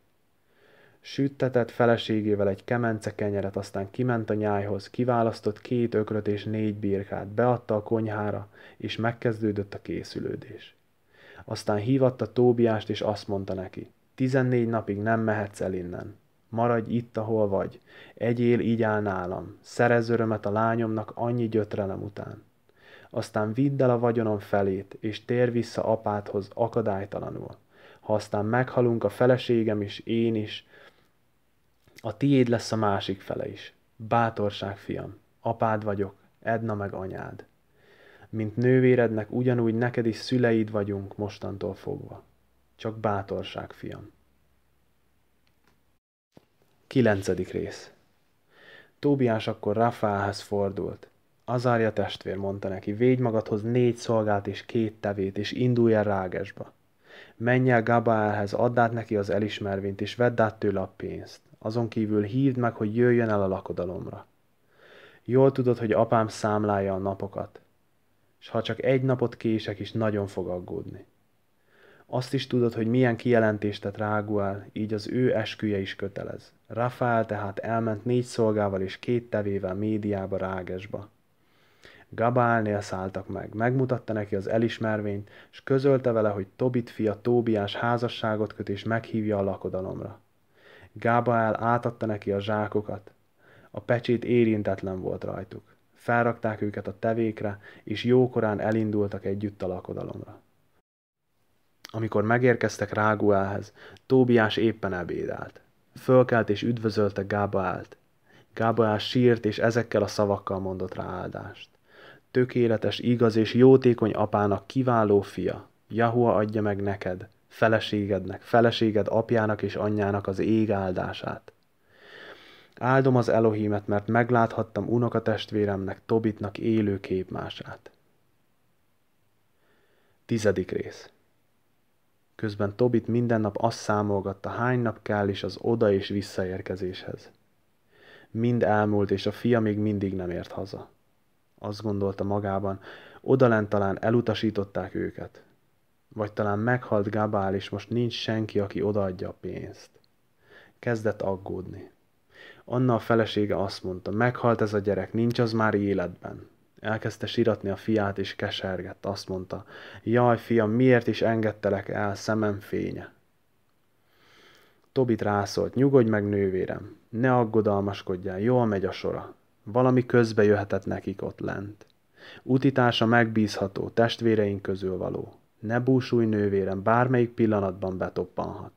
Süttetett feleségével egy kemence kenyeret, aztán kiment a nyájhoz, kiválasztott két ökröt és négy birkát, beadta a konyhára, és megkezdődött a készülődés. Aztán hívatta Tóbiást, és azt mondta neki, tizennégy napig nem mehetsz el innen. Maradj itt, ahol vagy. Egyél így áll nálam. Szerez örömet a lányomnak annyi gyötrelem után. Aztán vidd el a vagyonom felét, és tér vissza apádhoz akadálytalanul. Ha aztán meghalunk a feleségem is, én is, a tiéd lesz a másik fele is. Bátorság, fiam, apád vagyok, Edna meg anyád mint nővérednek, ugyanúgy neked is szüleid vagyunk mostantól fogva. Csak bátorság, fiam. Kilencedik rész Tóbiás akkor Rafaelhez fordult. Azárja testvér mondta neki, védj magadhoz négy szolgát és két tevét, és indulj el Rágesba. Menj el Gabaelhez, add át neki az elismervényt, és vedd át tőle a pénzt. Azon kívül hívd meg, hogy jöjjön el a lakodalomra. Jól tudod, hogy apám számlálja a napokat és ha csak egy napot kések is, nagyon fog aggódni. Azt is tudod, hogy milyen kijelentést tett Ráguel, így az ő esküje is kötelez. Rafael tehát elment négy szolgával és két tevével médiába Rágesba. Gabálnél szálltak meg, megmutatta neki az elismervényt, és közölte vele, hogy Tobit fia Tóbiás házasságot köt és meghívja a lakodalomra. Gábael átadta neki a zsákokat. A pecsét érintetlen volt rajtuk felrakták őket a tevékre, és jókorán elindultak együtt a lakodalomra. Amikor megérkeztek Ráguelhez, Tóbiás éppen ebédelt. Fölkelt és üdvözölte Gábaált. Gábaál sírt és ezekkel a szavakkal mondott rá áldást. Tökéletes, igaz és jótékony apának kiváló fia, Jahua adja meg neked, feleségednek, feleséged apjának és anyjának az ég áldását. Áldom az Elohimet, mert megláthattam unokatestvéremnek, Tobitnak élő képmását. Tizedik rész. Közben Tobit minden nap azt számolgatta, hány nap kell is az oda és visszaérkezéshez. Mind elmúlt, és a fia még mindig nem ért haza. Azt gondolta magában, odalent talán elutasították őket. Vagy talán meghalt Gabál, és most nincs senki, aki odaadja a pénzt. Kezdett aggódni. Anna a felesége azt mondta, meghalt ez a gyerek, nincs az már életben. Elkezdte síratni a fiát, és kesergett. Azt mondta, jaj fiam, miért is engedtelek el szemem fénye? Tobit rászólt, nyugodj meg nővérem, ne aggodalmaskodjál, jól megy a sora. Valami közbe jöhetett nekik ott lent. Utitása megbízható, testvéreink közül való. Ne búsulj nővérem, bármelyik pillanatban betoppanhat.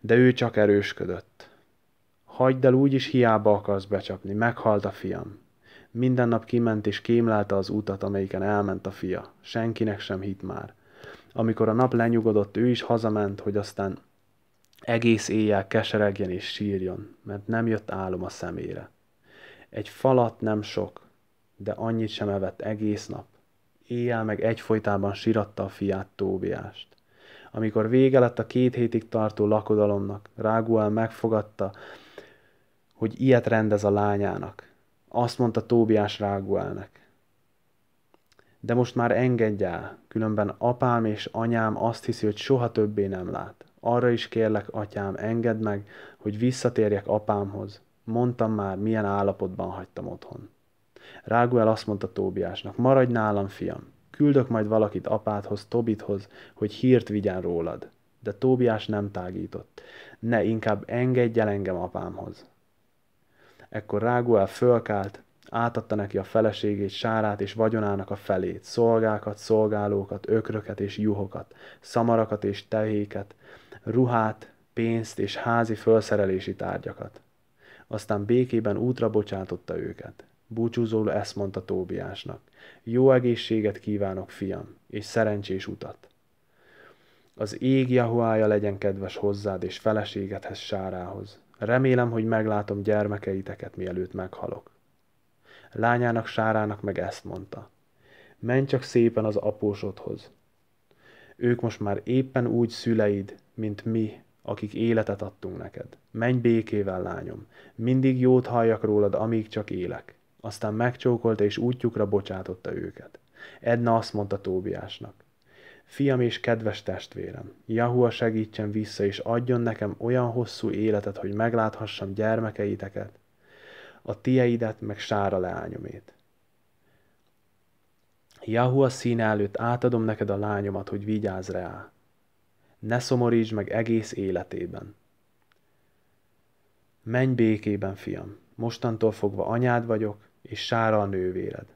De ő csak erősködött. Hagyd el úgy is hiába akarsz becsapni, meghalt a fiam. Minden nap kiment és kémlálta az utat, amelyiken elment a fia. Senkinek sem hit már. Amikor a nap lenyugodott, ő is hazament, hogy aztán egész éjjel keseregjen és sírjon, mert nem jött álom a szemére. Egy falat nem sok, de annyit sem evett egész nap. Éjjel meg egyfolytában siratta a fiát Tóbiást. Amikor vége lett a két hétig tartó lakodalomnak, Ráguel megfogadta, hogy ilyet rendez a lányának. Azt mondta Tóbiás Ráguelnek. De most már engedj el, különben apám és anyám azt hiszi, hogy soha többé nem lát. Arra is kérlek, atyám, engedd meg, hogy visszatérjek apámhoz. Mondtam már, milyen állapotban hagytam otthon. Ráguel azt mondta Tóbiásnak, maradj nálam, fiam, küldök majd valakit apádhoz, Tobithoz, hogy hírt vigyen rólad. De Tóbiás nem tágított. Ne, inkább engedj el engem apámhoz. Ekkor Ráguel fölkált, átadta neki a feleségét, sárát és vagyonának a felét, szolgákat, szolgálókat, ökröket és juhokat, szamarakat és tehéket, ruhát, pénzt és házi fölszerelési tárgyakat. Aztán békében útra bocsátotta őket. Búcsúzóul ezt mondta Tóbiásnak. Jó egészséget kívánok, fiam, és szerencsés utat. Az ég Jahuája legyen kedves hozzád és feleségedhez sárához Remélem, hogy meglátom gyermekeiteket, mielőtt meghalok. Lányának, Sárának meg ezt mondta. Menj csak szépen az apósodhoz. Ők most már éppen úgy szüleid, mint mi, akik életet adtunk neked. Menj békével, lányom. Mindig jót halljak rólad, amíg csak élek. Aztán megcsókolta és útjukra bocsátotta őket. Edna azt mondta Tóbiásnak. Fiam és kedves testvérem, Jahua segítsen vissza, és adjon nekem olyan hosszú életet, hogy megláthassam gyermekeiteket, a tieidet, meg sára leányomét. Jahua színe előtt átadom neked a lányomat, hogy vigyázz rá. Ne szomorítsd meg egész életében. Menj békében, fiam, mostantól fogva anyád vagyok, és sára a nővéred.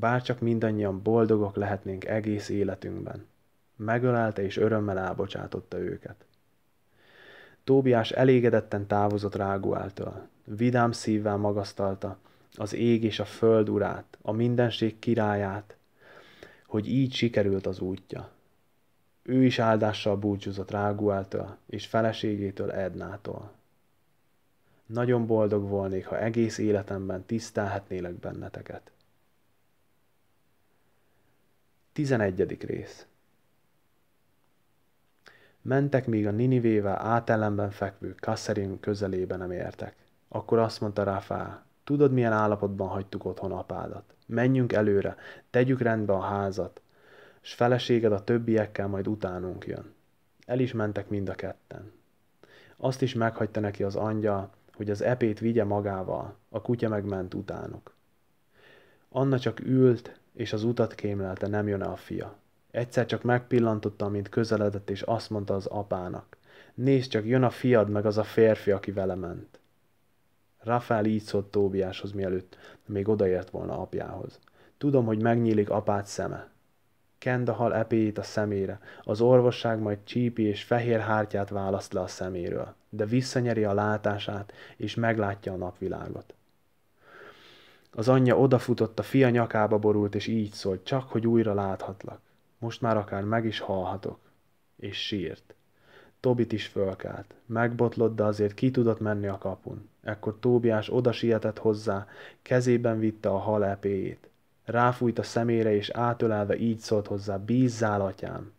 Bárcsak mindannyian boldogok lehetnénk egész életünkben. Megölelte és örömmel elbocsátotta őket. Tóbiás elégedetten távozott Ráguáltól. Vidám szívvel magasztalta az ég és a föld urát, a mindenség királyát, hogy így sikerült az útja. Ő is áldással búcsúzott Ráguáltól és feleségétől Ednától. Nagyon boldog volnék, ha egész életemben tisztelhetnélek benneteket. 11. rész Mentek, míg a Ninivével átellenben fekvő Kasserin közelében, nem értek. Akkor azt mondta ráfá, tudod milyen állapotban hagytuk otthon apádat. Menjünk előre, tegyük rendbe a házat, s feleséged a többiekkel majd utánunk jön. El is mentek mind a ketten. Azt is meghagyta neki az angyal, hogy az epét vigye magával, a kutya megment utánuk. Anna csak ült, és az utat kémlelte, nem jön a fia. Egyszer csak megpillantotta, mint közeledett, és azt mondta az apának. Nézd csak, jön a fiad, meg az a férfi, aki vele ment. Rafael így szólt Tóbiáshoz mielőtt, még odaért volna apjához. Tudom, hogy megnyílik apád szeme. Kendahal epéjét a szemére, az orvosság majd csípi és fehér hártyát választ le a szeméről, de visszanyeri a látását, és meglátja a napvilágot. Az anyja odafutott, a fia nyakába borult, és így szólt, csak hogy újra láthatlak. Most már akár meg is halhatok. És sírt. Tobit is fölkelt. Megbotlott, de azért ki tudott menni a kapun. Ekkor Tóbiás oda sietett hozzá, kezében vitte a hal epéjét. Ráfújt a szemére, és átölelve így szólt hozzá, bízzál atyám.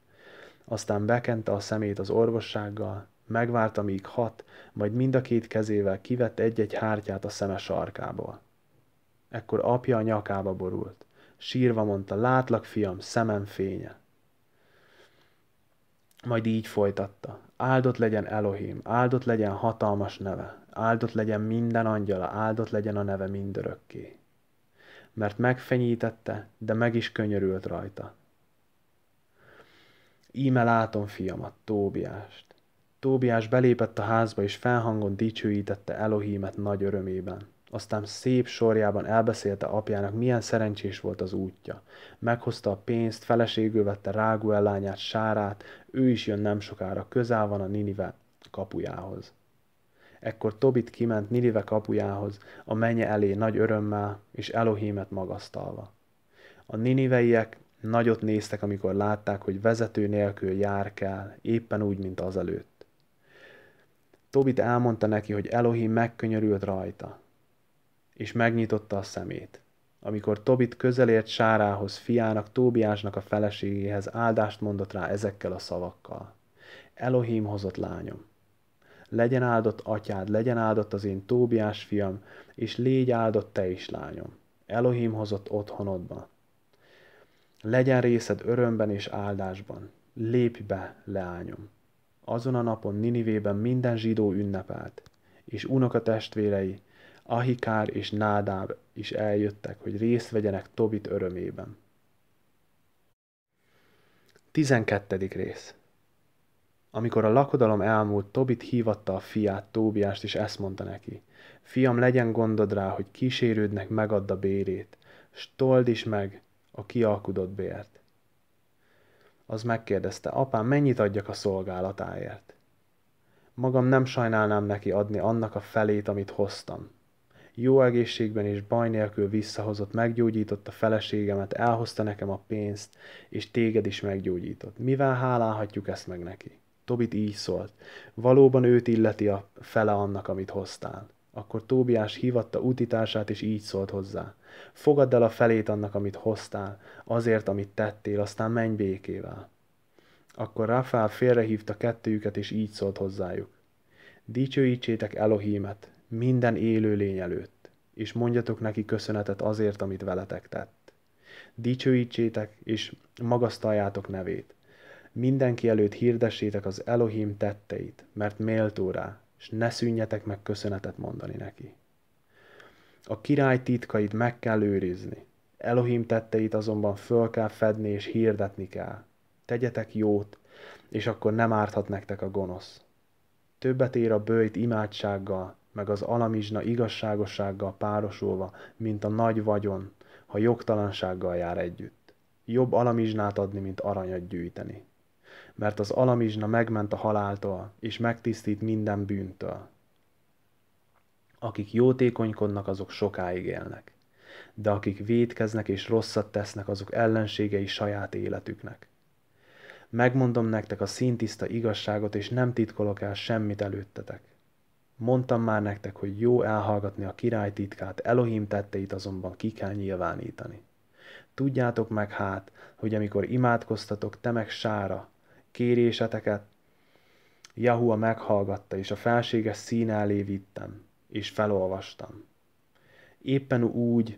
Aztán bekente a szemét az orvossággal, megvárta míg hat, majd mind a két kezével kivett egy-egy hártyát a szeme sarkából. Ekkor apja a nyakába borult. Sírva mondta, látlak fiam, szemem fénye. Majd így folytatta. Áldott legyen Elohim, áldott legyen hatalmas neve, áldott legyen minden angyala, áldott legyen a neve mindörökké. Mert megfenyítette, de meg is könyörült rajta. Íme látom fiamat, Tóbiást. Tóbiás belépett a házba, és felhangon dicsőítette Elohimet nagy örömében. Aztán szép sorjában elbeszélte apjának, milyen szerencsés volt az útja. Meghozta a pénzt, feleségül vette Rágu ellányát, Sárát, ő is jön nem sokára, közel van a Ninive kapujához. Ekkor Tobit kiment Ninive kapujához, a menye elé nagy örömmel és Elohimet magasztalva. A niniveiek nagyot néztek, amikor látták, hogy vezető nélkül jár kell, éppen úgy, mint azelőtt. Tobit elmondta neki, hogy Elohim megkönyörült rajta, és megnyitotta a szemét. Amikor Tobit közelért Sárához, fiának, Tóbiásnak a feleségéhez áldást mondott rá ezekkel a szavakkal. Elohim hozott lányom. Legyen áldott atyád, legyen áldott az én Tóbiás fiam, és légy áldott te is, lányom. Elohim hozott otthonodba. Legyen részed örömben és áldásban. Lépj be, leányom. Azon a napon Ninivében minden zsidó ünnepelt, és unoka testvérei Ahikár és Nádáb is eljöttek, hogy részt vegyenek Tobit örömében. 12. rész Amikor a lakodalom elmúlt, Tobit hívatta a fiát, Tóbiást, és ezt mondta neki. Fiam, legyen gondod rá, hogy kísérődnek megadda a bérét, s told is meg a kialkudott bért. Az megkérdezte, apám, mennyit adjak a szolgálatáért? Magam nem sajnálnám neki adni annak a felét, amit hoztam jó egészségben és baj nélkül visszahozott, meggyógyított a feleségemet, elhozta nekem a pénzt, és téged is meggyógyított. Mivel hálálhatjuk ezt meg neki? Tobit így szólt. Valóban őt illeti a fele annak, amit hoztál. Akkor Tóbiás hívatta utitársát, és így szólt hozzá. Fogadd el a felét annak, amit hoztál, azért, amit tettél, aztán menj békével. Akkor Rafael félrehívta kettőjüket, és így szólt hozzájuk. Dicsőítsétek Elohimet, minden élő lény előtt, és mondjatok neki köszönetet azért, amit veletek tett. Dicsőítsétek, és magasztaljátok nevét. Mindenki előtt hirdessétek az Elohim tetteit, mert méltó rá, és ne szűnjetek meg köszönetet mondani neki. A király titkait meg kell őrizni, Elohim tetteit azonban föl kell fedni és hirdetni kell. Tegyetek jót, és akkor nem árthat nektek a gonosz. Többet ér a bőjt imádsággal, meg az alamizsna igazságossággal párosulva, mint a nagy vagyon, ha jogtalansággal jár együtt. Jobb alamizsnát adni, mint aranyat gyűjteni. Mert az alamizsna megment a haláltól, és megtisztít minden bűntől. Akik jótékonykodnak, azok sokáig élnek. De akik védkeznek és rosszat tesznek, azok ellenségei saját életüknek. Megmondom nektek a szintiszta igazságot, és nem titkolok el semmit előttetek. Mondtam már nektek, hogy jó elhallgatni a király titkát, Elohim tetteit azonban ki kell nyilvánítani. Tudjátok meg hát, hogy amikor imádkoztatok, te meg Sára, kéréseteket Jahua meghallgatta, és a felséges szín elé vittem, és felolvastam. Éppen úgy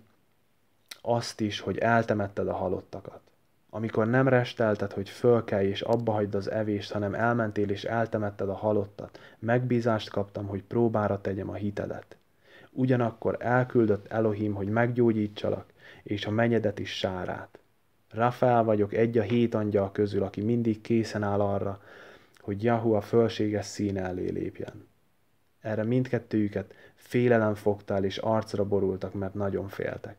azt is, hogy eltemetted a halottakat amikor nem restelted, hogy fölkelj és abba hagyd az evést, hanem elmentél és eltemetted a halottat, megbízást kaptam, hogy próbára tegyem a hitedet. Ugyanakkor elküldött Elohim, hogy meggyógyítsalak, és a menyedet is sárát. Rafael vagyok egy a hét angyal közül, aki mindig készen áll arra, hogy Jahu a fölséges szín elé lépjen. Erre mindkettőjüket félelem fogtál, és arcra borultak, mert nagyon féltek.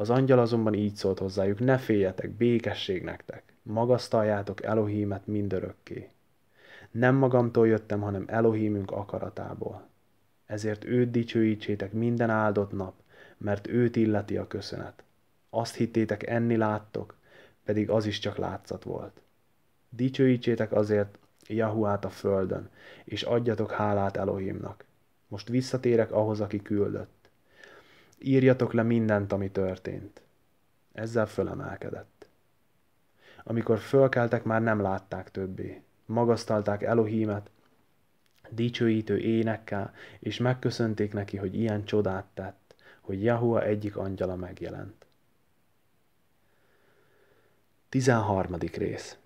Az angyal azonban így szólt hozzájuk, ne féljetek, békesség nektek, magasztaljátok Elohimet mindörökké. Nem magamtól jöttem, hanem Elohimünk akaratából. Ezért őt dicsőítsétek minden áldott nap, mert őt illeti a köszönet. Azt hittétek, enni láttok, pedig az is csak látszat volt. Dicsőítsétek azért Jahuát a földön, és adjatok hálát Elohimnak. Most visszatérek ahhoz, aki küldött. Írjatok le mindent, ami történt. Ezzel fölemelkedett. Amikor fölkeltek, már nem látták többé. Magasztalták Elohimet, dicsőítő énekkel, és megköszönték neki, hogy ilyen csodát tett, hogy Jahua egyik angyala megjelent. 13. rész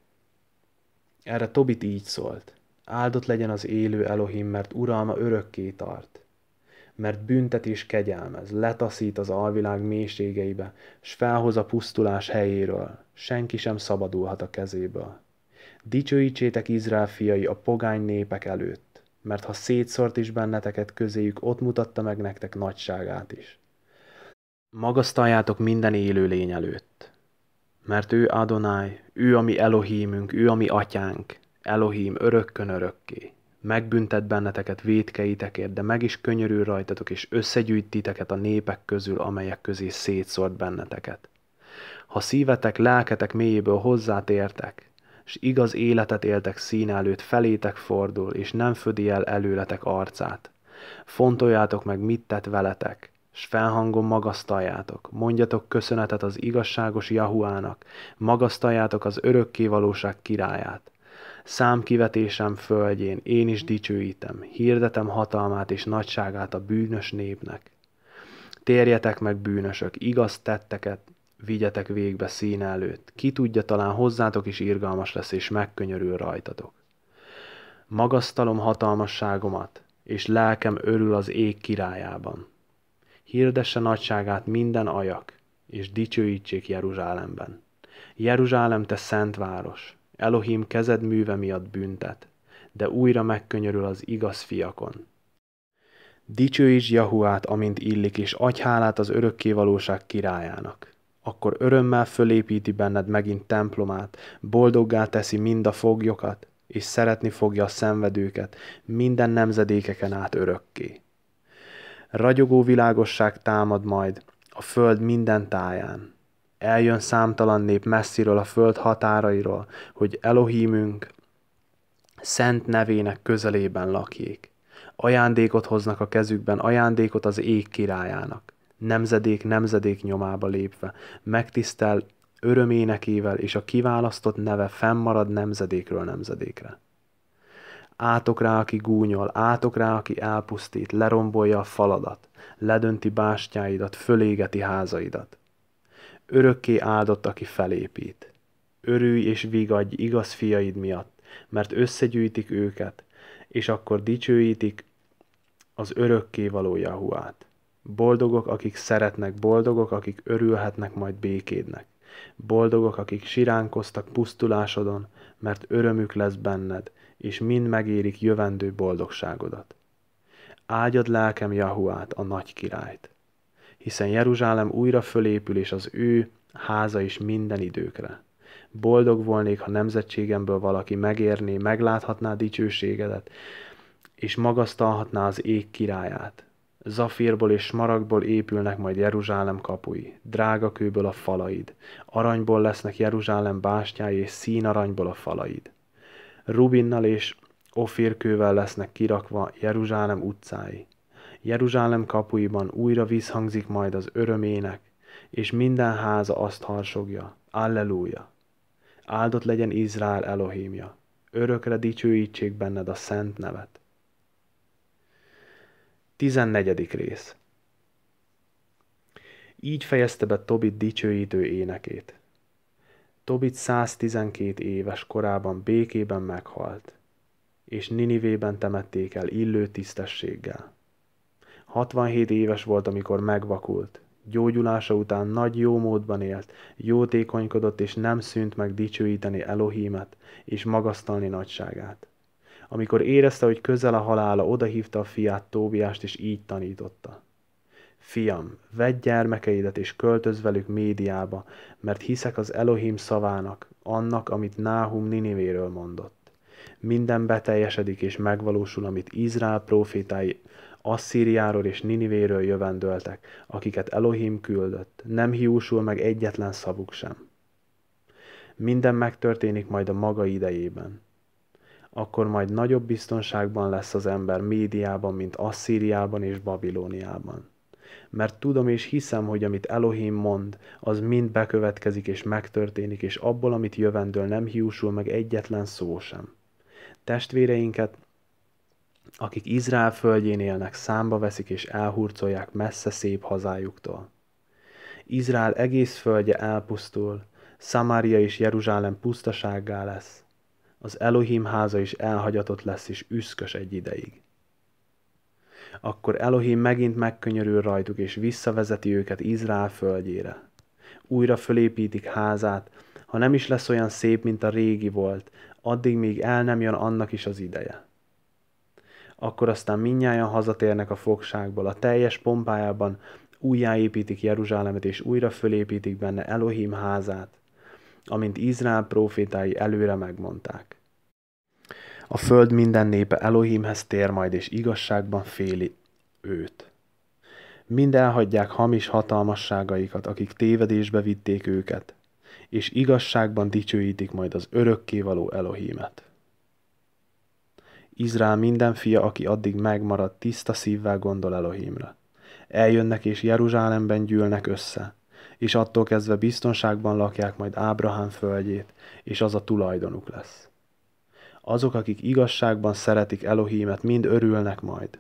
Erre Tobit így szólt. Áldott legyen az élő Elohim, mert uralma örökké tart mert büntet és kegyelmez, letaszít az alvilág mélységeibe, s felhoz a pusztulás helyéről, senki sem szabadulhat a kezéből. Dicsőítsétek Izrael fiai a pogány népek előtt, mert ha szétszort is benneteket közéjük, ott mutatta meg nektek nagyságát is. Magasztaljátok minden élő lény előtt, mert ő Adonai, ő a mi Elohimünk, ő a mi atyánk, Elohim örökkön örökké megbüntet benneteket védkeitekért, de meg is könyörül rajtatok, és összegyűjt titeket a népek közül, amelyek közé szétszort benneteket. Ha szívetek, lelketek mélyéből hozzátértek, és igaz életet éltek szín előtt, felétek fordul, és nem födi el előletek arcát. Fontoljátok meg, mit tett veletek, s felhangon magasztaljátok, mondjatok köszönetet az igazságos Jahuának, magasztaljátok az örökké valóság királyát Számkivetésem földjén én is dicsőítem, hirdetem hatalmát és nagyságát a bűnös népnek. Térjetek meg bűnösök, igaz tetteket, vigyetek végbe szín előtt. Ki tudja, talán hozzátok is irgalmas lesz, és megkönyörül rajtatok. Magasztalom hatalmasságomat, és lelkem örül az ég királyában. Hirdesse nagyságát minden ajak, és dicsőítsék Jeruzsálemben. Jeruzsálem, te szent város! Elohim kezed műve miatt büntet, de újra megkönyörül az igaz fiakon. is Jahuát, amint illik, és adj hálát az valóság királyának. Akkor örömmel fölépíti benned megint templomát, boldoggá teszi mind a foglyokat, és szeretni fogja a szenvedőket minden nemzedékeken át örökké. Ragyogó világosság támad majd a föld minden táján, eljön számtalan nép messziről a föld határairól, hogy Elohimünk szent nevének közelében lakjék. Ajándékot hoznak a kezükben, ajándékot az ég királyának. Nemzedék nemzedék nyomába lépve, megtisztel öröménekével és a kiválasztott neve fennmarad nemzedékről nemzedékre. Átok rá, aki gúnyol, átok rá, aki elpusztít, lerombolja a faladat, ledönti bástyáidat, fölégeti házaidat Örökké áldott, aki felépít. Örülj és vigadj igaz fiaid miatt, mert összegyűjtik őket, és akkor dicsőítik az örökké való Jahuát. Boldogok, akik szeretnek, boldogok, akik örülhetnek majd békédnek. Boldogok, akik siránkoztak pusztulásodon, mert örömük lesz benned, és mind megérik jövendő boldogságodat. Ágyad lelkem Jahuát, a nagy királyt hiszen Jeruzsálem újra fölépül, és az ő háza is minden időkre. Boldog volnék, ha nemzetségemből valaki megérné, megláthatná dicsőségedet, és magasztalhatná az ég királyát. Zafírból és smaragból épülnek majd Jeruzsálem kapui, drága kőből a falaid, aranyból lesznek Jeruzsálem bástyái és színaranyból a falaid. Rubinnal és ofírkővel lesznek kirakva Jeruzsálem utcái, Jeruzsálem kapuiban újra visszhangzik majd az örömének, és minden háza azt harsogja, Alleluja! Áldott legyen Izrael Elohimja, örökre dicsőítsék benned a szent nevet. 14. rész Így fejezte be Tobit dicsőítő énekét. Tobit 112 éves korában békében meghalt, és Ninivében temették el illő tisztességgel. 67 éves volt, amikor megvakult. Gyógyulása után nagy jó módban élt, jótékonykodott és nem szűnt meg dicsőíteni Elohimet és magasztalni nagyságát. Amikor érezte, hogy közel a halála, odahívta a fiát Tóbiást és így tanította. Fiam, vedd gyermekeidet és költöz velük médiába, mert hiszek az Elohim szavának, annak, amit Náhum Ninivéről mondott. Minden beteljesedik és megvalósul, amit Izrael profétái Asszíriáról és Ninivéről jövendőltek, akiket Elohim küldött, nem hiúsul meg egyetlen szavuk sem. Minden megtörténik majd a maga idejében. Akkor majd nagyobb biztonságban lesz az ember médiában, mint Asszíriában és Babilóniában. Mert tudom és hiszem, hogy amit Elohim mond, az mind bekövetkezik és megtörténik, és abból, amit jövendől nem hiúsul meg egyetlen szó sem testvéreinket akik Izrael földjén élnek, számba veszik és elhurcolják messze szép hazájuktól. Izrael egész földje elpusztul, Szamária és Jeruzsálem pusztasággá lesz, az Elohim háza is elhagyatott lesz és üszkös egy ideig. Akkor Elohim megint megkönyörül rajtuk és visszavezeti őket Izrael földjére. Újra fölépítik házát, ha nem is lesz olyan szép, mint a régi volt, addig még el nem jön annak is az ideje akkor aztán minnyáján hazatérnek a fogságból a teljes pompájában, újjáépítik Jeruzsálemet és újra fölépítik benne Elohim házát, amint Izrael profétái előre megmondták. A föld minden népe Elohimhez tér majd, és igazságban féli őt. Mind elhagyják hamis hatalmasságaikat, akik tévedésbe vitték őket, és igazságban dicsőítik majd az örökkévaló Elohimet. Izrael minden fia, aki addig megmarad, tiszta szívvel gondol Elohimra. Eljönnek és Jeruzsálemben gyűlnek össze, és attól kezdve biztonságban lakják majd Ábrahám földjét, és az a tulajdonuk lesz. Azok, akik igazságban szeretik Elohimet, mind örülnek majd.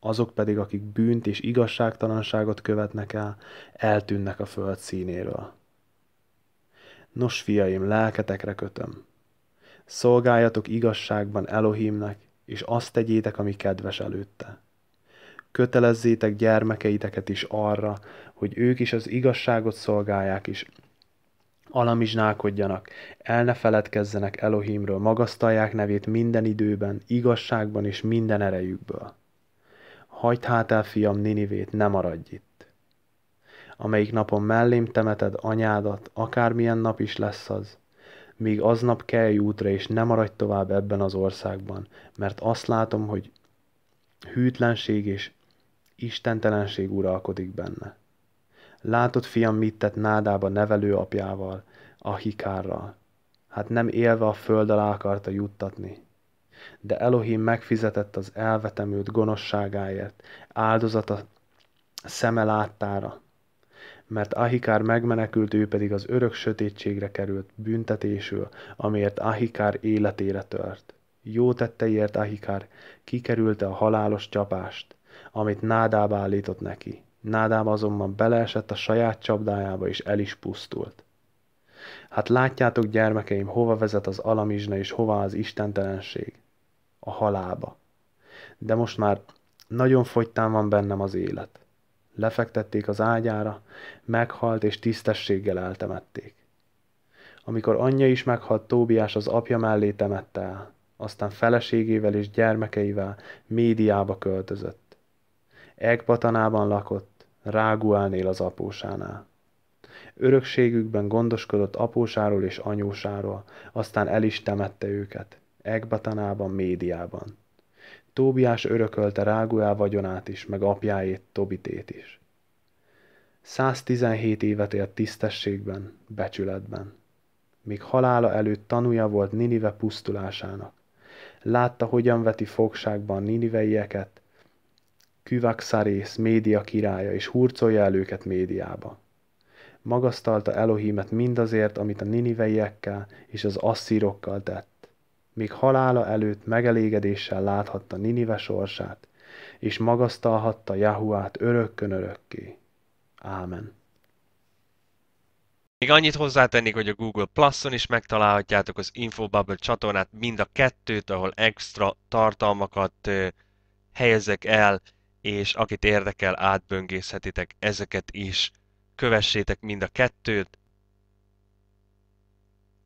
Azok pedig, akik bűnt és igazságtalanságot követnek el, eltűnnek a föld színéről. Nos, fiaim, lelketekre kötöm. Szolgáljatok igazságban Elohimnek, és azt tegyétek, ami kedves előtte. Kötelezzétek gyermekeiteket is arra, hogy ők is az igazságot szolgálják, és alamizsnálkodjanak, el ne feledkezzenek Elohimről, magasztalják nevét minden időben, igazságban és minden erejükből. Hagyd hát el, fiam, Ninivét, ne maradj itt. Amelyik napon mellém temeted anyádat, akármilyen nap is lesz az, míg aznap kell útra, és nem maradj tovább ebben az országban, mert azt látom, hogy hűtlenség és istentelenség uralkodik benne. Látod, fiam, mit tett nádába nevelő apjával, a hikárral. Hát nem élve a föld alá akarta juttatni. De Elohim megfizetett az elvetemült gonoszságáért, áldozata szeme láttára, mert Ahikár megmenekült, ő pedig az örök sötétségre került büntetésül, amiért Ahikár életére tört. Jó tetteiért Ahikár kikerülte a halálos csapást, amit Nádáb állított neki. Nádáb azonban beleesett a saját csapdájába, és el is pusztult. Hát látjátok, gyermekeim, hova vezet az alamizsna, és hova az istentelenség? A halába. De most már nagyon fogytán van bennem az élet lefektették az ágyára, meghalt és tisztességgel eltemették. Amikor anyja is meghalt, Tóbiás az apja mellé temette el, aztán feleségével és gyermekeivel médiába költözött. Egpatanában lakott, Ráguálnél az apósánál. Örökségükben gondoskodott apósáról és anyósáról, aztán el is temette őket, Egbatanában, médiában. Tóbiás örökölte Ráguá vagyonát is, meg apjáét, Tobitét is. 117 évet élt tisztességben, becsületben. Míg halála előtt tanúja volt Ninive pusztulásának. Látta, hogyan veti fogságban Niniveieket, Küvakszarész, Média királya, és hurcolja el őket médiába. Magasztalta Elohimet mindazért, amit a niniveiekkel és az asszírokkal tett míg halála előtt megelégedéssel láthatta Ninive sorsát, és magasztalhatta Jahuát örökkön örökké. Ámen. Még annyit hozzátennék, hogy a Google Plus-on is megtalálhatjátok az Infobubble csatornát, mind a kettőt, ahol extra tartalmakat helyezek el, és akit érdekel, átböngészhetitek ezeket is. Kövessétek mind a kettőt,